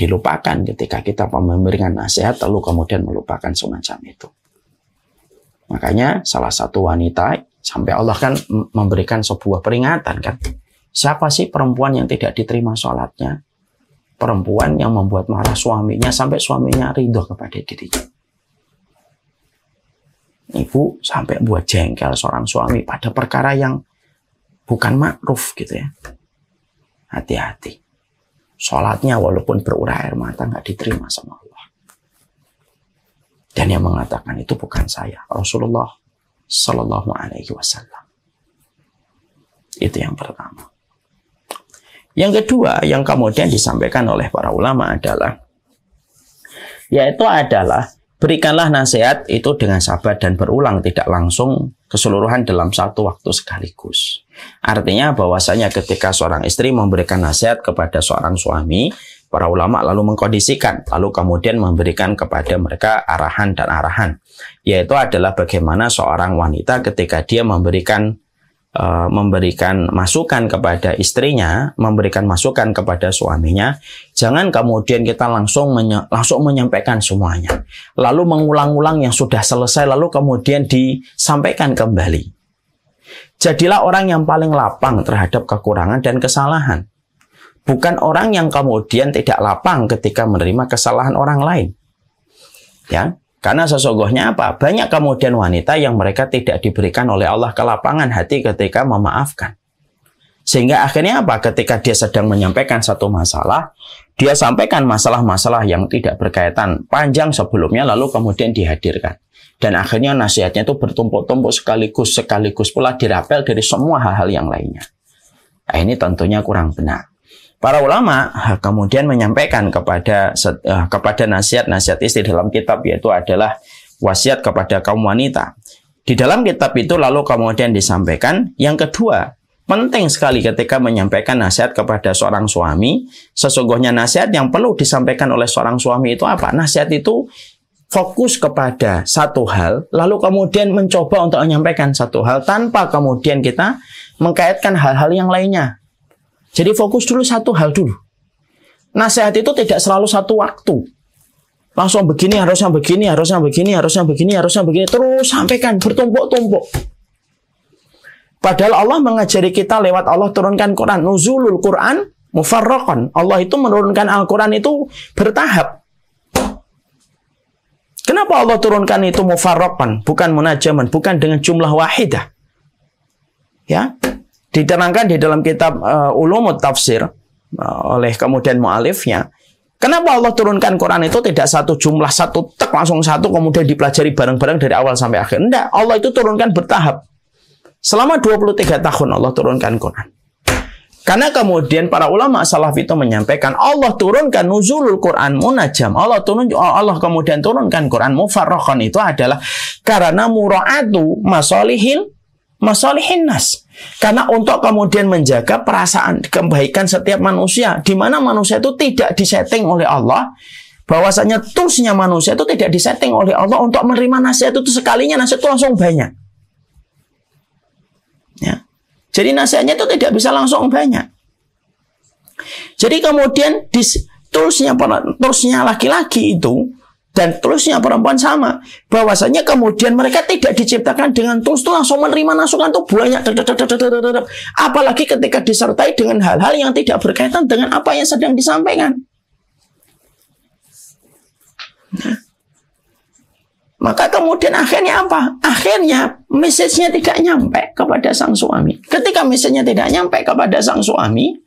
dilupakan ketika kita memberikan nasihat, lalu kemudian melupakan semacam itu. Makanya salah satu wanita sampai Allah kan memberikan sebuah peringatan kan Siapa sih perempuan yang tidak diterima sholatnya? Perempuan yang membuat marah suaminya sampai suaminya ridho kepada dirinya. Ibu sampai buat jengkel seorang suami pada perkara yang bukan makruf gitu ya. Hati-hati. Sholatnya walaupun berurah air mata nggak diterima sama Allah. Dan yang mengatakan itu bukan saya, Rasulullah Sallallahu Alaihi Wasallam. Itu yang pertama. Yang kedua yang kemudian disampaikan oleh para ulama adalah yaitu adalah berikanlah nasihat itu dengan sabar dan berulang tidak langsung keseluruhan dalam satu waktu sekaligus. Artinya bahwasanya ketika seorang istri memberikan nasihat kepada seorang suami, para ulama lalu mengkondisikan lalu kemudian memberikan kepada mereka arahan dan arahan yaitu adalah bagaimana seorang wanita ketika dia memberikan Eh, memberikan masukan kepada istrinya, memberikan masukan kepada suaminya, jangan kemudian kita langsung menye langsung menyampaikan semuanya. Lalu mengulang-ulang yang sudah selesai lalu kemudian disampaikan kembali. Jadilah orang yang paling lapang terhadap kekurangan dan kesalahan. Bukan orang yang kemudian tidak lapang ketika menerima kesalahan orang lain. Ya, karena sesungguhnya apa? Banyak kemudian wanita yang mereka tidak diberikan oleh Allah ke lapangan hati ketika memaafkan. Sehingga akhirnya apa? Ketika dia sedang menyampaikan satu masalah, dia sampaikan masalah-masalah yang tidak berkaitan panjang sebelumnya lalu kemudian dihadirkan. Dan akhirnya nasihatnya itu bertumpuk-tumpuk sekaligus, sekaligus pula dirapel dari semua hal-hal yang lainnya. Nah, ini tentunya kurang benar. Para ulama kemudian menyampaikan kepada eh, kepada nasihat-nasihat istri dalam kitab yaitu adalah wasiat kepada kaum wanita. Di dalam kitab itu lalu kemudian disampaikan yang kedua Penting sekali ketika menyampaikan nasihat kepada seorang suami, sesungguhnya nasihat yang perlu disampaikan oleh seorang suami itu apa? Nasihat itu fokus kepada satu hal, lalu kemudian mencoba untuk menyampaikan satu hal tanpa kemudian kita mengkaitkan hal-hal yang lainnya. Jadi fokus dulu satu hal dulu. Nasihat itu tidak selalu satu waktu. Langsung begini, harusnya begini, harusnya begini, harusnya begini, harusnya begini. Terus sampaikan, bertumpuk-tumpuk. Padahal Allah mengajari kita lewat Allah turunkan Quran. Nuzulul Quran mufarrokon. Allah itu menurunkan Al-Quran itu bertahap. Kenapa Allah turunkan itu mufarrokon? Bukan munajaman, bukan dengan jumlah wahidah. Ya, diterangkan di dalam kitab uh, Ulumut Tafsir uh, oleh kemudian mualifnya. Kenapa Allah turunkan Quran itu tidak satu jumlah satu tek langsung satu kemudian dipelajari bareng-bareng dari awal sampai akhir? tidak Allah itu turunkan bertahap. Selama 23 tahun Allah turunkan Quran. Karena kemudian para ulama salaf itu menyampaikan Allah turunkan nuzulul Quran munajam. Allah turun Allah kemudian turunkan Quran mufarrokhon itu adalah karena muraatu masolihil masalihin nas. Karena untuk kemudian menjaga perasaan kebaikan setiap manusia, di mana manusia itu tidak disetting oleh Allah, bahwasanya toolsnya manusia itu tidak disetting oleh Allah untuk menerima nasihat itu sekalinya nasihat itu langsung banyak. Ya. Jadi nasihatnya itu tidak bisa langsung banyak. Jadi kemudian di toolsnya toolsnya laki-laki itu dan terusnya perempuan sama. Bahwasanya kemudian mereka tidak diciptakan dengan terus tuh langsung menerima masukan tuh banyak. Apalagi ketika disertai dengan hal-hal yang tidak berkaitan dengan apa yang sedang disampaikan. maka kemudian akhirnya apa? Akhirnya message-nya tidak nyampe kepada sang suami. Ketika message-nya tidak nyampe kepada sang suami,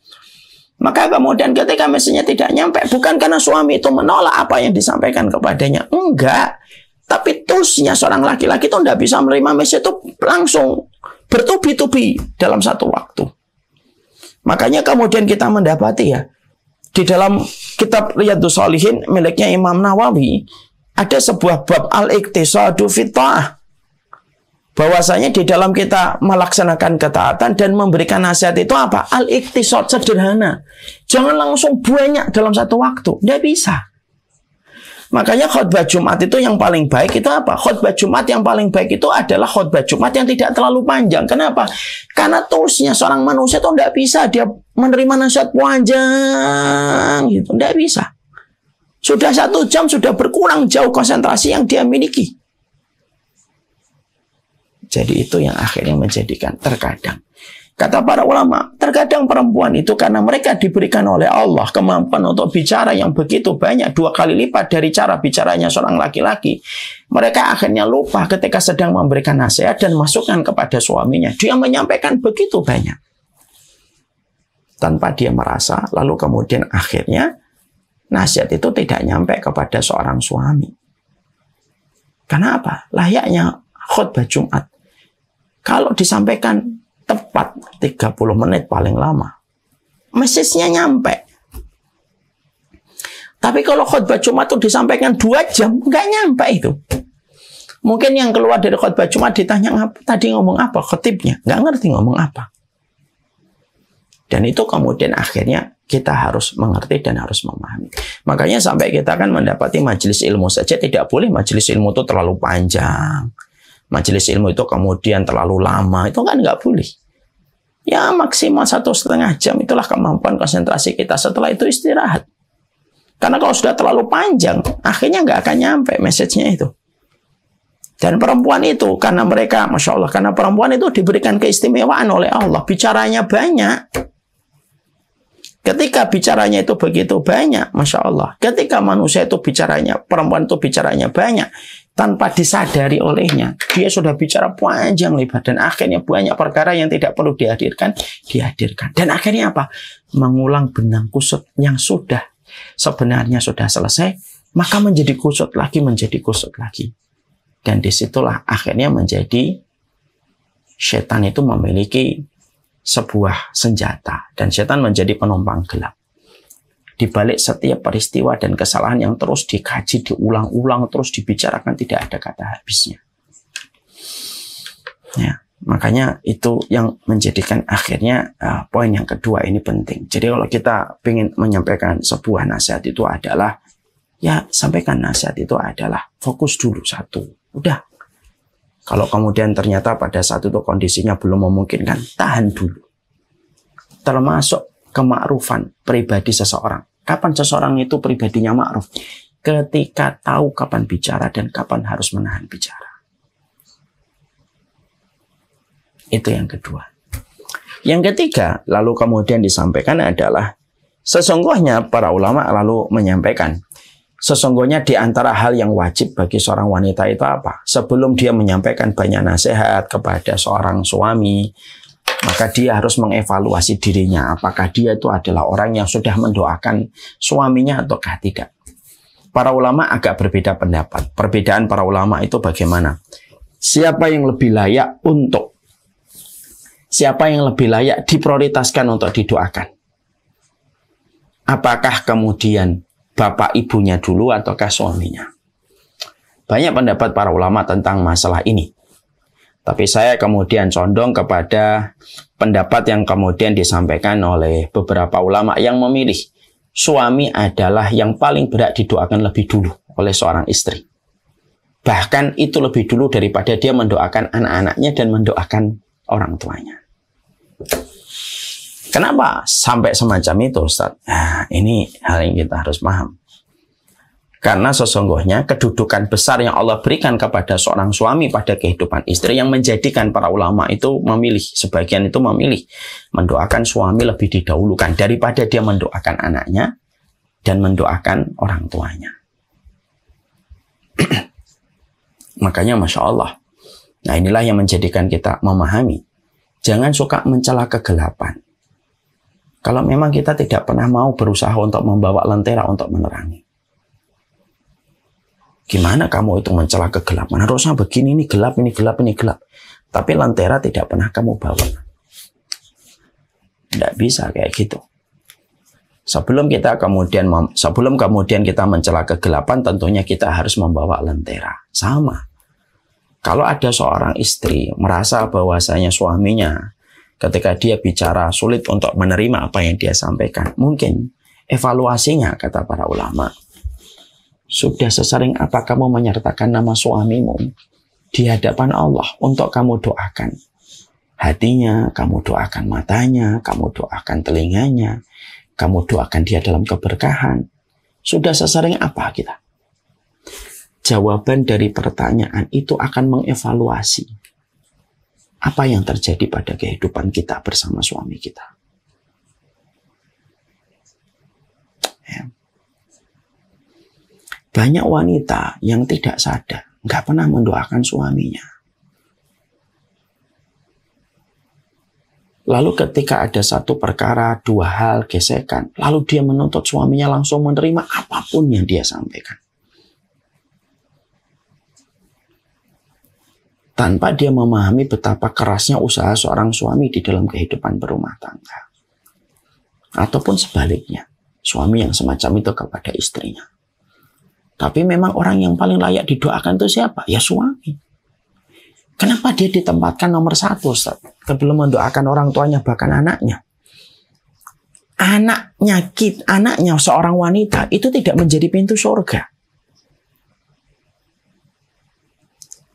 maka kemudian ketika mesinnya tidak nyampe, bukan karena suami itu menolak apa yang disampaikan kepadanya. Enggak. Tapi terusnya seorang laki-laki itu tidak bisa menerima mesin itu langsung bertubi-tubi dalam satu waktu. Makanya kemudian kita mendapati ya, di dalam kitab Riyadus Salihin miliknya Imam Nawawi, ada sebuah bab al iqtisadu fitah bahwasanya di dalam kita melaksanakan ketaatan dan memberikan nasihat itu apa? al iktisot sederhana. Jangan langsung banyak dalam satu waktu. Tidak bisa. Makanya khutbah Jumat itu yang paling baik itu apa? Khutbah Jumat yang paling baik itu adalah khutbah Jumat yang tidak terlalu panjang. Kenapa? Karena tulisnya seorang manusia itu tidak bisa dia menerima nasihat panjang gitu. Tidak bisa. Sudah satu jam sudah berkurang jauh konsentrasi yang dia miliki. Jadi itu yang akhirnya menjadikan terkadang. Kata para ulama, terkadang perempuan itu karena mereka diberikan oleh Allah kemampuan untuk bicara yang begitu banyak, dua kali lipat dari cara bicaranya seorang laki-laki. Mereka akhirnya lupa ketika sedang memberikan nasihat dan masukan kepada suaminya. Dia menyampaikan begitu banyak. Tanpa dia merasa, lalu kemudian akhirnya nasihat itu tidak nyampe kepada seorang suami. Kenapa? Layaknya khutbah Jumat kalau disampaikan tepat 30 menit paling lama, mesisnya nyampe. Tapi kalau khutbah Jumat itu disampaikan dua jam, nggak nyampe itu. Mungkin yang keluar dari khutbah Jumat ditanya tadi ngomong apa ketipnya nggak ngerti ngomong apa. Dan itu kemudian akhirnya kita harus mengerti dan harus memahami. Makanya sampai kita kan mendapati majelis ilmu saja tidak boleh majelis ilmu itu terlalu panjang majelis ilmu itu kemudian terlalu lama itu kan nggak boleh ya maksimal satu setengah jam itulah kemampuan konsentrasi kita setelah itu istirahat karena kalau sudah terlalu panjang akhirnya nggak akan nyampe message-nya itu dan perempuan itu karena mereka masya Allah karena perempuan itu diberikan keistimewaan oleh Allah bicaranya banyak Ketika bicaranya itu begitu banyak, masya Allah. Ketika manusia itu bicaranya, perempuan itu bicaranya banyak, tanpa disadari olehnya, dia sudah bicara panjang lebar dan akhirnya banyak perkara yang tidak perlu dihadirkan dihadirkan. Dan akhirnya apa? Mengulang benang kusut yang sudah sebenarnya sudah selesai, maka menjadi kusut lagi, menjadi kusut lagi. Dan disitulah akhirnya menjadi setan itu memiliki sebuah senjata dan setan menjadi penumpang gelap di balik setiap peristiwa dan kesalahan yang terus dikaji, diulang-ulang, terus dibicarakan, tidak ada kata habisnya. Ya, makanya itu yang menjadikan akhirnya uh, poin yang kedua ini penting. Jadi kalau kita ingin menyampaikan sebuah nasihat itu adalah, ya sampaikan nasihat itu adalah fokus dulu satu, udah. Kalau kemudian ternyata pada saat itu kondisinya belum memungkinkan, tahan dulu. Termasuk kemakrufan pribadi seseorang. Kapan seseorang itu pribadinya ma'ruf? Ketika tahu kapan bicara dan kapan harus menahan bicara. Itu yang kedua. Yang ketiga, lalu kemudian disampaikan adalah sesungguhnya para ulama lalu menyampaikan Sesungguhnya di antara hal yang wajib bagi seorang wanita itu apa? Sebelum dia menyampaikan banyak nasihat kepada seorang suami, maka dia harus mengevaluasi dirinya. Apakah dia itu adalah orang yang sudah mendoakan suaminya ataukah tidak. Para ulama agak berbeda pendapat. Perbedaan para ulama itu bagaimana? Siapa yang lebih layak untuk siapa yang lebih layak diprioritaskan untuk didoakan? Apakah kemudian bapak ibunya dulu ataukah suaminya? Banyak pendapat para ulama tentang masalah ini. Tapi saya kemudian condong kepada pendapat yang kemudian disampaikan oleh beberapa ulama yang memilih suami adalah yang paling berat didoakan lebih dulu oleh seorang istri. Bahkan itu lebih dulu daripada dia mendoakan anak-anaknya dan mendoakan orang tuanya. Kenapa sampai semacam itu Ustaz? Nah, ini hal yang kita harus paham. Karena sesungguhnya kedudukan besar yang Allah berikan kepada seorang suami pada kehidupan istri yang menjadikan para ulama itu memilih, sebagian itu memilih mendoakan suami lebih didahulukan daripada dia mendoakan anaknya dan mendoakan orang tuanya. Makanya Masya Allah. Nah inilah yang menjadikan kita memahami. Jangan suka mencela kegelapan. Kalau memang kita tidak pernah mau berusaha untuk membawa lentera untuk menerangi. Gimana kamu itu mencela kegelapan? Harusnya begini, ini gelap, ini gelap, ini gelap. Tapi lentera tidak pernah kamu bawa. Tidak bisa kayak gitu. Sebelum kita kemudian sebelum kemudian kita mencela kegelapan, tentunya kita harus membawa lentera. Sama. Kalau ada seorang istri merasa bahwasanya suaminya ketika dia bicara sulit untuk menerima apa yang dia sampaikan, mungkin evaluasinya kata para ulama sudah sesering apa kamu menyertakan nama suamimu di hadapan Allah untuk kamu doakan? Hatinya, kamu doakan matanya, kamu doakan telinganya, kamu doakan dia dalam keberkahan. Sudah sesering apa kita? Jawaban dari pertanyaan itu akan mengevaluasi apa yang terjadi pada kehidupan kita bersama suami kita. Banyak wanita yang tidak sadar, nggak pernah mendoakan suaminya. Lalu ketika ada satu perkara, dua hal gesekan, lalu dia menuntut suaminya langsung menerima apapun yang dia sampaikan. Tanpa dia memahami betapa kerasnya usaha seorang suami di dalam kehidupan berumah tangga. Ataupun sebaliknya, suami yang semacam itu kepada istrinya. Tapi memang orang yang paling layak didoakan itu siapa? Ya suami. Kenapa dia ditempatkan nomor satu Ustaz? Sebelum mendoakan orang tuanya bahkan anaknya. Anaknya kit, anaknya seorang wanita itu tidak menjadi pintu surga.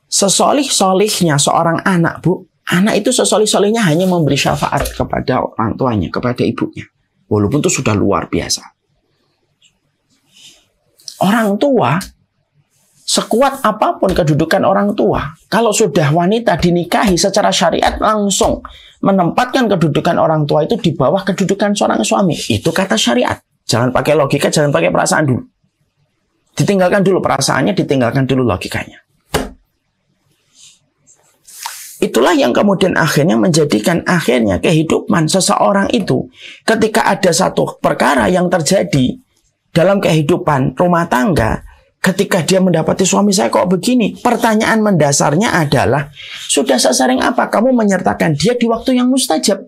Sesolih-solihnya seorang anak bu, anak itu sesolih-solihnya hanya memberi syafaat kepada orang tuanya, kepada ibunya. Walaupun itu sudah luar biasa. Orang tua, sekuat apapun kedudukan orang tua, kalau sudah wanita dinikahi secara syariat langsung menempatkan kedudukan orang tua itu di bawah kedudukan seorang suami. Itu kata syariat. Jangan pakai logika, jangan pakai perasaan dulu. Ditinggalkan dulu perasaannya, ditinggalkan dulu logikanya. Itulah yang kemudian akhirnya menjadikan akhirnya kehidupan seseorang itu ketika ada satu perkara yang terjadi dalam kehidupan rumah tangga ketika dia mendapati suami saya kok begini? Pertanyaan mendasarnya adalah, sudah sesering apa kamu menyertakan dia di waktu yang mustajab?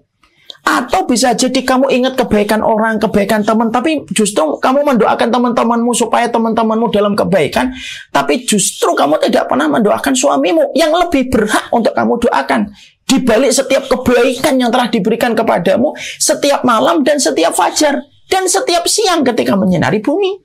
Atau bisa jadi kamu ingat kebaikan orang, kebaikan teman, tapi justru kamu mendoakan teman-temanmu supaya teman-temanmu dalam kebaikan, tapi justru kamu tidak pernah mendoakan suamimu yang lebih berhak untuk kamu doakan. dibalik setiap kebaikan yang telah diberikan kepadamu, setiap malam dan setiap fajar. Dan setiap siang ketika menyinari bumi.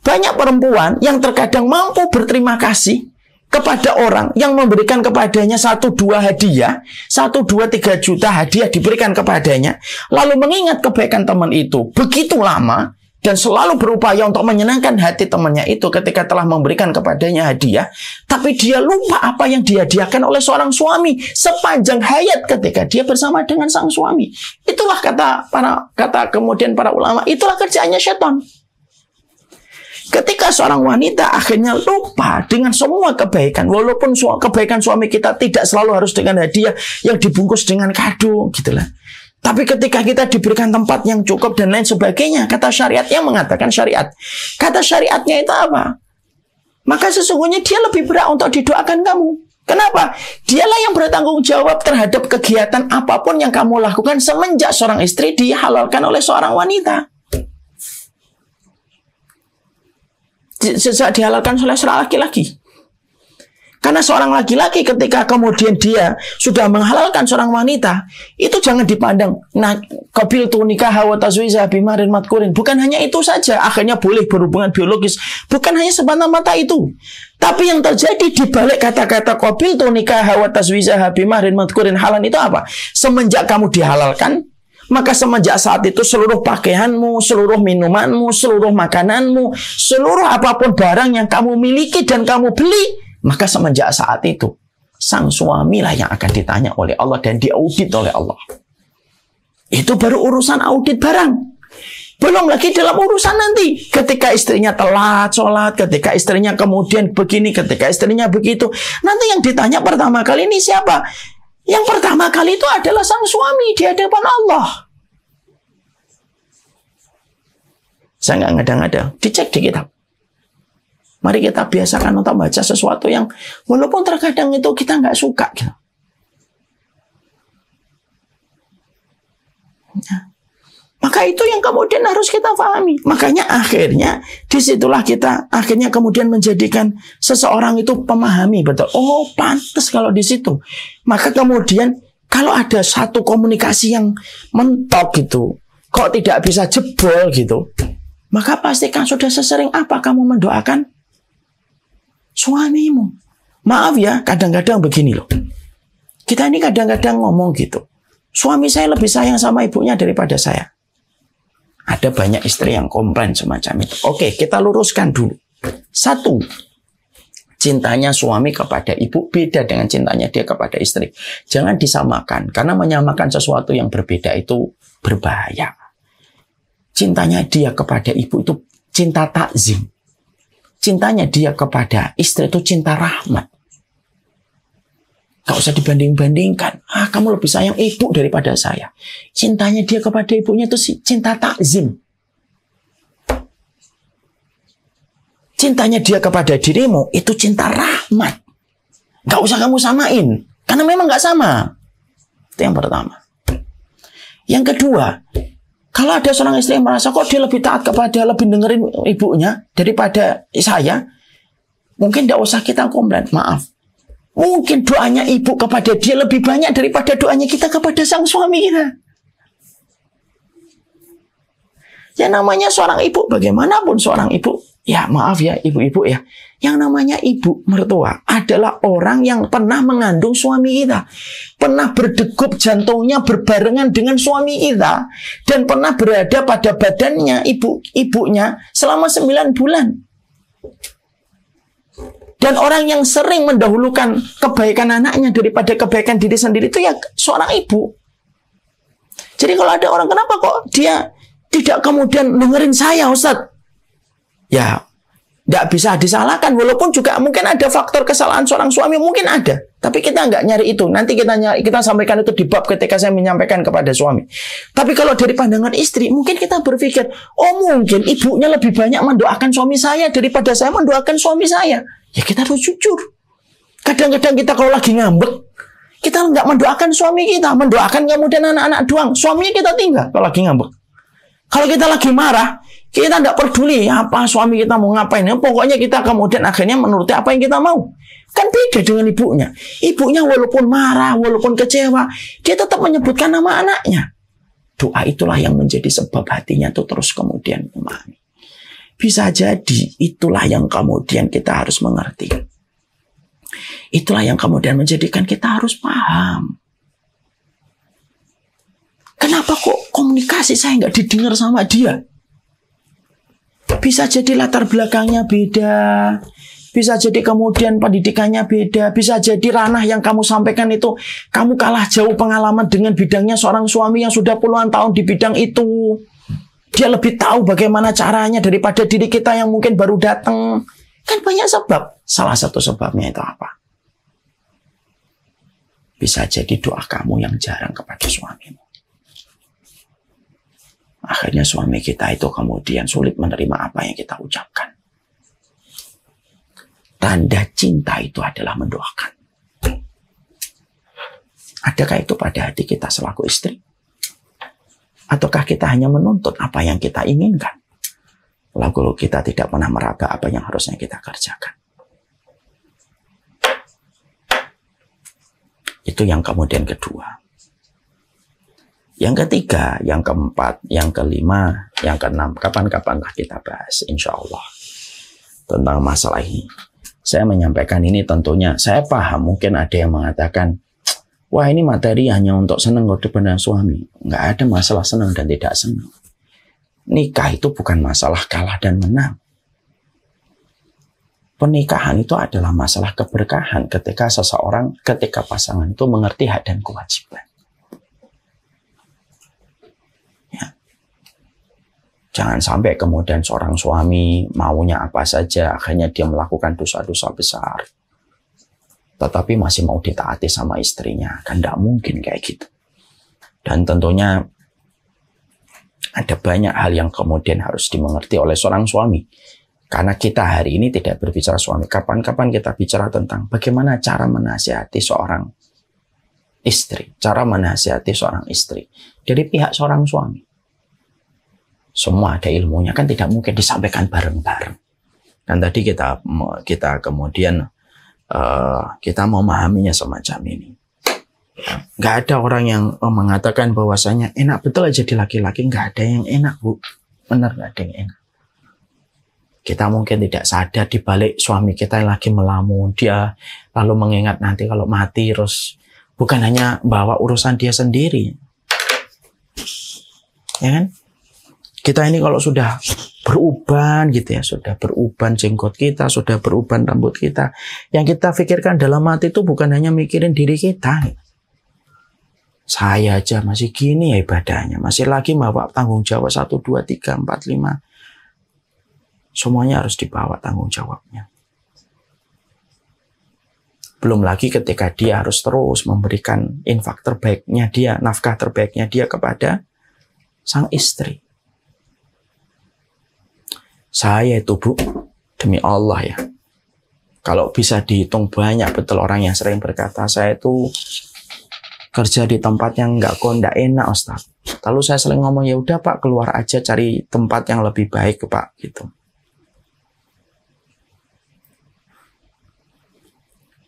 Banyak perempuan yang terkadang mampu berterima kasih kepada orang yang memberikan kepadanya satu dua hadiah, satu dua tiga juta hadiah diberikan kepadanya, lalu mengingat kebaikan teman itu begitu lama, dan selalu berupaya untuk menyenangkan hati temannya itu ketika telah memberikan kepadanya hadiah, tapi dia lupa apa yang dihadiahkan oleh seorang suami sepanjang hayat ketika dia bersama dengan sang suami. Itulah kata para kata kemudian para ulama, itulah kerjaannya setan. Ketika seorang wanita akhirnya lupa dengan semua kebaikan, walaupun kebaikan suami kita tidak selalu harus dengan hadiah yang dibungkus dengan kado, gitulah. Tapi ketika kita diberikan tempat yang cukup dan lain sebagainya, kata syariat yang mengatakan syariat. Kata syariatnya itu apa? Maka sesungguhnya dia lebih berat untuk didoakan kamu. Kenapa? Dialah yang bertanggung jawab terhadap kegiatan apapun yang kamu lakukan semenjak seorang istri dihalalkan oleh seorang wanita. Sejak dihalalkan oleh seorang laki-laki. Karena seorang laki-laki ketika kemudian dia sudah menghalalkan seorang wanita, itu jangan dipandang nah kabil tu nikah hawa taswiza bimarin matkurin. Bukan hanya itu saja, akhirnya boleh berhubungan biologis. Bukan hanya sebatas mata itu. Tapi yang terjadi di balik kata-kata kabil tu nikah hawa taswiza bimarin matkurin halan itu apa? Semenjak kamu dihalalkan, maka semenjak saat itu seluruh pakaianmu, seluruh minumanmu, seluruh makananmu, seluruh apapun barang yang kamu miliki dan kamu beli maka semenjak saat itu, sang suamilah yang akan ditanya oleh Allah dan diaudit oleh Allah. Itu baru urusan audit barang. Belum lagi dalam urusan nanti. Ketika istrinya telat sholat, ketika istrinya kemudian begini, ketika istrinya begitu. Nanti yang ditanya pertama kali ini siapa? Yang pertama kali itu adalah sang suami di hadapan Allah. Saya nggak ngada-ngada. Dicek di kitab. Mari kita biasakan untuk baca sesuatu yang walaupun terkadang itu kita nggak suka. Gitu. Nah, maka itu yang kemudian harus kita pahami. Makanya akhirnya disitulah kita akhirnya kemudian menjadikan seseorang itu pemahami betul. Oh pantas kalau di situ. Maka kemudian kalau ada satu komunikasi yang mentok gitu, kok tidak bisa jebol gitu, maka pastikan sudah sesering apa kamu mendoakan suamimu. Maaf ya, kadang-kadang begini loh. Kita ini kadang-kadang ngomong gitu. Suami saya lebih sayang sama ibunya daripada saya. Ada banyak istri yang komplain semacam itu. Oke, kita luruskan dulu. Satu, cintanya suami kepada ibu beda dengan cintanya dia kepada istri. Jangan disamakan, karena menyamakan sesuatu yang berbeda itu berbahaya. Cintanya dia kepada ibu itu cinta takzim. Cintanya dia kepada istri itu cinta rahmat. Gak usah dibanding-bandingkan. Ah, kamu lebih sayang ibu daripada saya. Cintanya dia kepada ibunya itu cinta takzim. Cintanya dia kepada dirimu itu cinta rahmat. Gak usah kamu samain. Karena memang gak sama. Itu yang pertama. Yang kedua, kalau ada seorang istri yang merasa kok dia lebih taat kepada, lebih dengerin ibunya daripada saya, mungkin tidak usah kita komplain. Maaf. Mungkin doanya ibu kepada dia lebih banyak daripada doanya kita kepada sang suami kita. Ya namanya seorang ibu, bagaimanapun seorang ibu, ya maaf ya ibu-ibu ya, yang namanya ibu mertua adalah orang yang pernah mengandung suami kita. Pernah berdegup jantungnya berbarengan dengan suami kita. Dan pernah berada pada badannya ibu ibunya selama 9 bulan. Dan orang yang sering mendahulukan kebaikan anaknya daripada kebaikan diri sendiri itu ya seorang ibu. Jadi kalau ada orang kenapa kok dia tidak kemudian dengerin saya Ustadz? Ya tidak bisa disalahkan, walaupun juga mungkin ada faktor kesalahan seorang suami, mungkin ada. Tapi kita nggak nyari itu. Nanti kita nyari, kita sampaikan itu di bab ketika saya menyampaikan kepada suami. Tapi kalau dari pandangan istri, mungkin kita berpikir, oh mungkin ibunya lebih banyak mendoakan suami saya daripada saya mendoakan suami saya. Ya kita harus jujur. Kadang-kadang kita kalau lagi ngambek, kita nggak mendoakan suami kita, mendoakan kemudian anak-anak doang. Suaminya kita tinggal kalau lagi ngambek. Kalau kita lagi marah, kita tidak peduli apa suami kita mau ngapain. Ya, pokoknya kita kemudian akhirnya menuruti apa yang kita mau. Kan beda dengan ibunya. Ibunya walaupun marah, walaupun kecewa, dia tetap menyebutkan nama anaknya. Doa itulah yang menjadi sebab hatinya itu terus kemudian memahami. Bisa jadi itulah yang kemudian kita harus mengerti. Itulah yang kemudian menjadikan kita harus paham. Kenapa kok komunikasi saya nggak didengar sama dia? Bisa jadi latar belakangnya beda, bisa jadi kemudian pendidikannya beda, bisa jadi ranah yang kamu sampaikan itu kamu kalah jauh pengalaman dengan bidangnya seorang suami yang sudah puluhan tahun di bidang itu. Dia lebih tahu bagaimana caranya daripada diri kita yang mungkin baru datang. Kan banyak sebab. Salah satu sebabnya itu apa? Bisa jadi doa kamu yang jarang kepada suamimu. Akhirnya suami kita itu kemudian sulit menerima apa yang kita ucapkan. Tanda cinta itu adalah mendoakan. Adakah itu pada hati kita selaku istri? Ataukah kita hanya menuntut apa yang kita inginkan? Lalu kita tidak pernah meraba apa yang harusnya kita kerjakan. Itu yang kemudian kedua. Yang ketiga, yang keempat, yang kelima, yang keenam, kapan-kapanlah kita bahas, insya Allah, tentang masalah ini. Saya menyampaikan ini tentunya, saya paham mungkin ada yang mengatakan, wah ini materi hanya untuk senang kode benar suami. Nggak ada masalah senang dan tidak senang. Nikah itu bukan masalah kalah dan menang. Pernikahan itu adalah masalah keberkahan ketika seseorang, ketika pasangan itu mengerti hak dan kewajiban. Jangan sampai kemudian seorang suami maunya apa saja, akhirnya dia melakukan dosa-dosa besar. Tetapi masih mau ditaati sama istrinya. Kan tidak mungkin kayak gitu. Dan tentunya ada banyak hal yang kemudian harus dimengerti oleh seorang suami. Karena kita hari ini tidak berbicara suami. Kapan-kapan kita bicara tentang bagaimana cara menasihati seorang istri. Cara menasihati seorang istri. Dari pihak seorang suami. Semua ada ilmunya kan tidak mungkin disampaikan bareng-bareng. Dan tadi kita kita kemudian uh, kita memahaminya semacam ini. Nggak ada orang yang eh, mengatakan bahwasanya enak betul aja jadi laki-laki. Nggak ada yang enak bu. Benar nggak ada yang enak. Kita mungkin tidak sadar di balik suami kita yang lagi melamun. Dia lalu mengingat nanti kalau mati terus bukan hanya bawa urusan dia sendiri. Ya kan? kita ini kalau sudah beruban gitu ya, sudah beruban jenggot kita, sudah beruban rambut kita, yang kita pikirkan dalam hati itu bukan hanya mikirin diri kita. Saya aja masih gini ya ibadahnya, masih lagi bawa tanggung jawab 1, 2, 3, 4, 5. Semuanya harus dibawa tanggung jawabnya. Belum lagi ketika dia harus terus memberikan infak terbaiknya dia, nafkah terbaiknya dia kepada sang istri saya itu bu, demi Allah ya. Kalau bisa dihitung banyak betul orang yang sering berkata, saya itu kerja di tempat yang nggak kok nggak enak Ustaz. Lalu saya sering ngomong ya udah Pak keluar aja cari tempat yang lebih baik Pak gitu.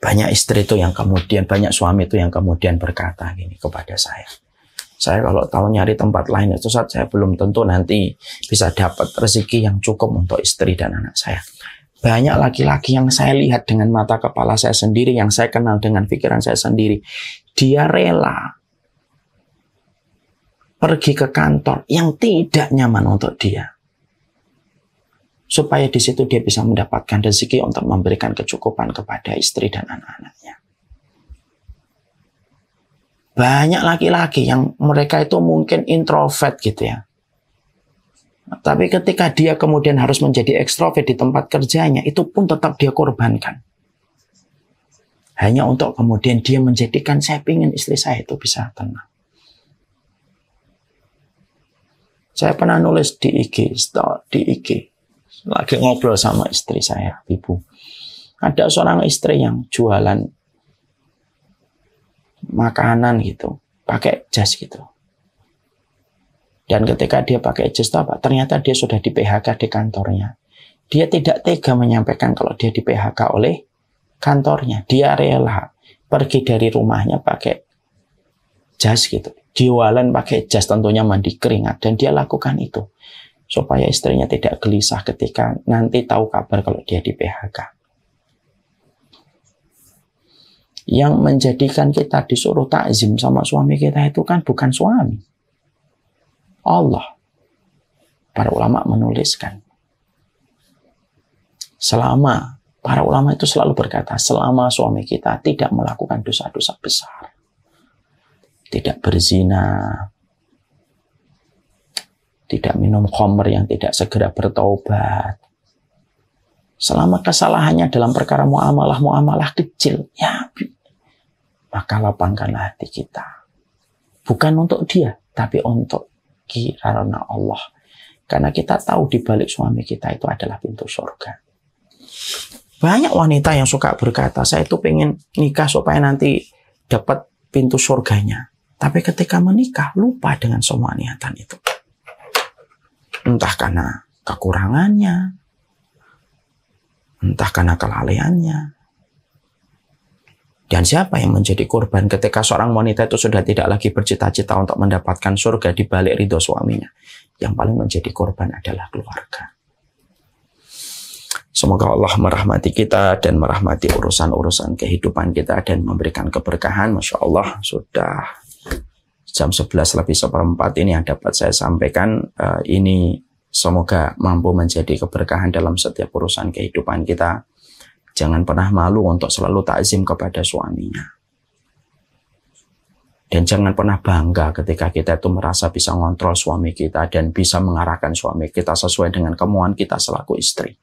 Banyak istri itu yang kemudian banyak suami itu yang kemudian berkata gini kepada saya. Saya kalau tahu nyari tempat lain itu saat saya belum tentu nanti bisa dapat rezeki yang cukup untuk istri dan anak saya. Banyak laki-laki yang saya lihat dengan mata kepala saya sendiri, yang saya kenal dengan pikiran saya sendiri, dia rela pergi ke kantor yang tidak nyaman untuk dia. Supaya di situ dia bisa mendapatkan rezeki untuk memberikan kecukupan kepada istri dan anak-anaknya banyak laki-laki yang mereka itu mungkin introvert gitu ya. Tapi ketika dia kemudian harus menjadi ekstrovert di tempat kerjanya, itu pun tetap dia korbankan. Hanya untuk kemudian dia menjadikan saya pingin istri saya itu bisa tenang. Saya pernah nulis di IG, di IG. Lagi ngobrol sama istri saya, ibu. Ada seorang istri yang jualan makanan gitu, pakai jas gitu. Dan ketika dia pakai jas apa? Ternyata dia sudah di PHK di kantornya. Dia tidak tega menyampaikan kalau dia di PHK oleh kantornya. Dia rela pergi dari rumahnya pakai jas gitu. Jualan pakai jas tentunya mandi keringat dan dia lakukan itu supaya istrinya tidak gelisah ketika nanti tahu kabar kalau dia di PHK. yang menjadikan kita disuruh takzim sama suami kita itu kan bukan suami. Allah. Para ulama menuliskan. Selama, para ulama itu selalu berkata, selama suami kita tidak melakukan dosa-dosa besar. Tidak berzina. Tidak minum khomer yang tidak segera bertobat Selama kesalahannya dalam perkara muamalah-muamalah kecil. Ya, maka lapangkanlah hati kita. Bukan untuk dia, tapi untuk kirana Allah. Karena kita tahu di balik suami kita itu adalah pintu surga. Banyak wanita yang suka berkata, saya itu pengen nikah supaya nanti dapat pintu surganya. Tapi ketika menikah, lupa dengan semua niatan itu. Entah karena kekurangannya, entah karena kelalaiannya, dan siapa yang menjadi korban ketika seorang wanita itu sudah tidak lagi bercita-cita untuk mendapatkan surga di balik ridho suaminya? Yang paling menjadi korban adalah keluarga. Semoga Allah merahmati kita dan merahmati urusan-urusan kehidupan kita dan memberikan keberkahan. Masya Allah sudah jam 11 lebih seperempat ini yang dapat saya sampaikan. Eh, ini semoga mampu menjadi keberkahan dalam setiap urusan kehidupan kita. Jangan pernah malu untuk selalu takzim kepada suaminya. Dan jangan pernah bangga ketika kita itu merasa bisa ngontrol suami kita dan bisa mengarahkan suami kita sesuai dengan kemauan kita selaku istri.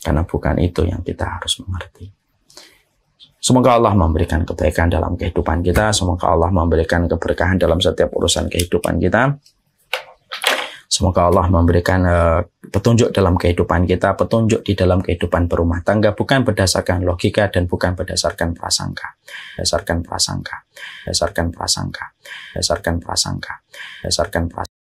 Karena bukan itu yang kita harus mengerti. Semoga Allah memberikan kebaikan dalam kehidupan kita. Semoga Allah memberikan keberkahan dalam setiap urusan kehidupan kita. Semoga Allah memberikan uh, petunjuk dalam kehidupan kita, petunjuk di dalam kehidupan berumah tangga, bukan berdasarkan logika dan bukan berdasarkan prasangka. Berdasarkan prasangka, berdasarkan prasangka, berdasarkan prasangka, berdasarkan prasangka.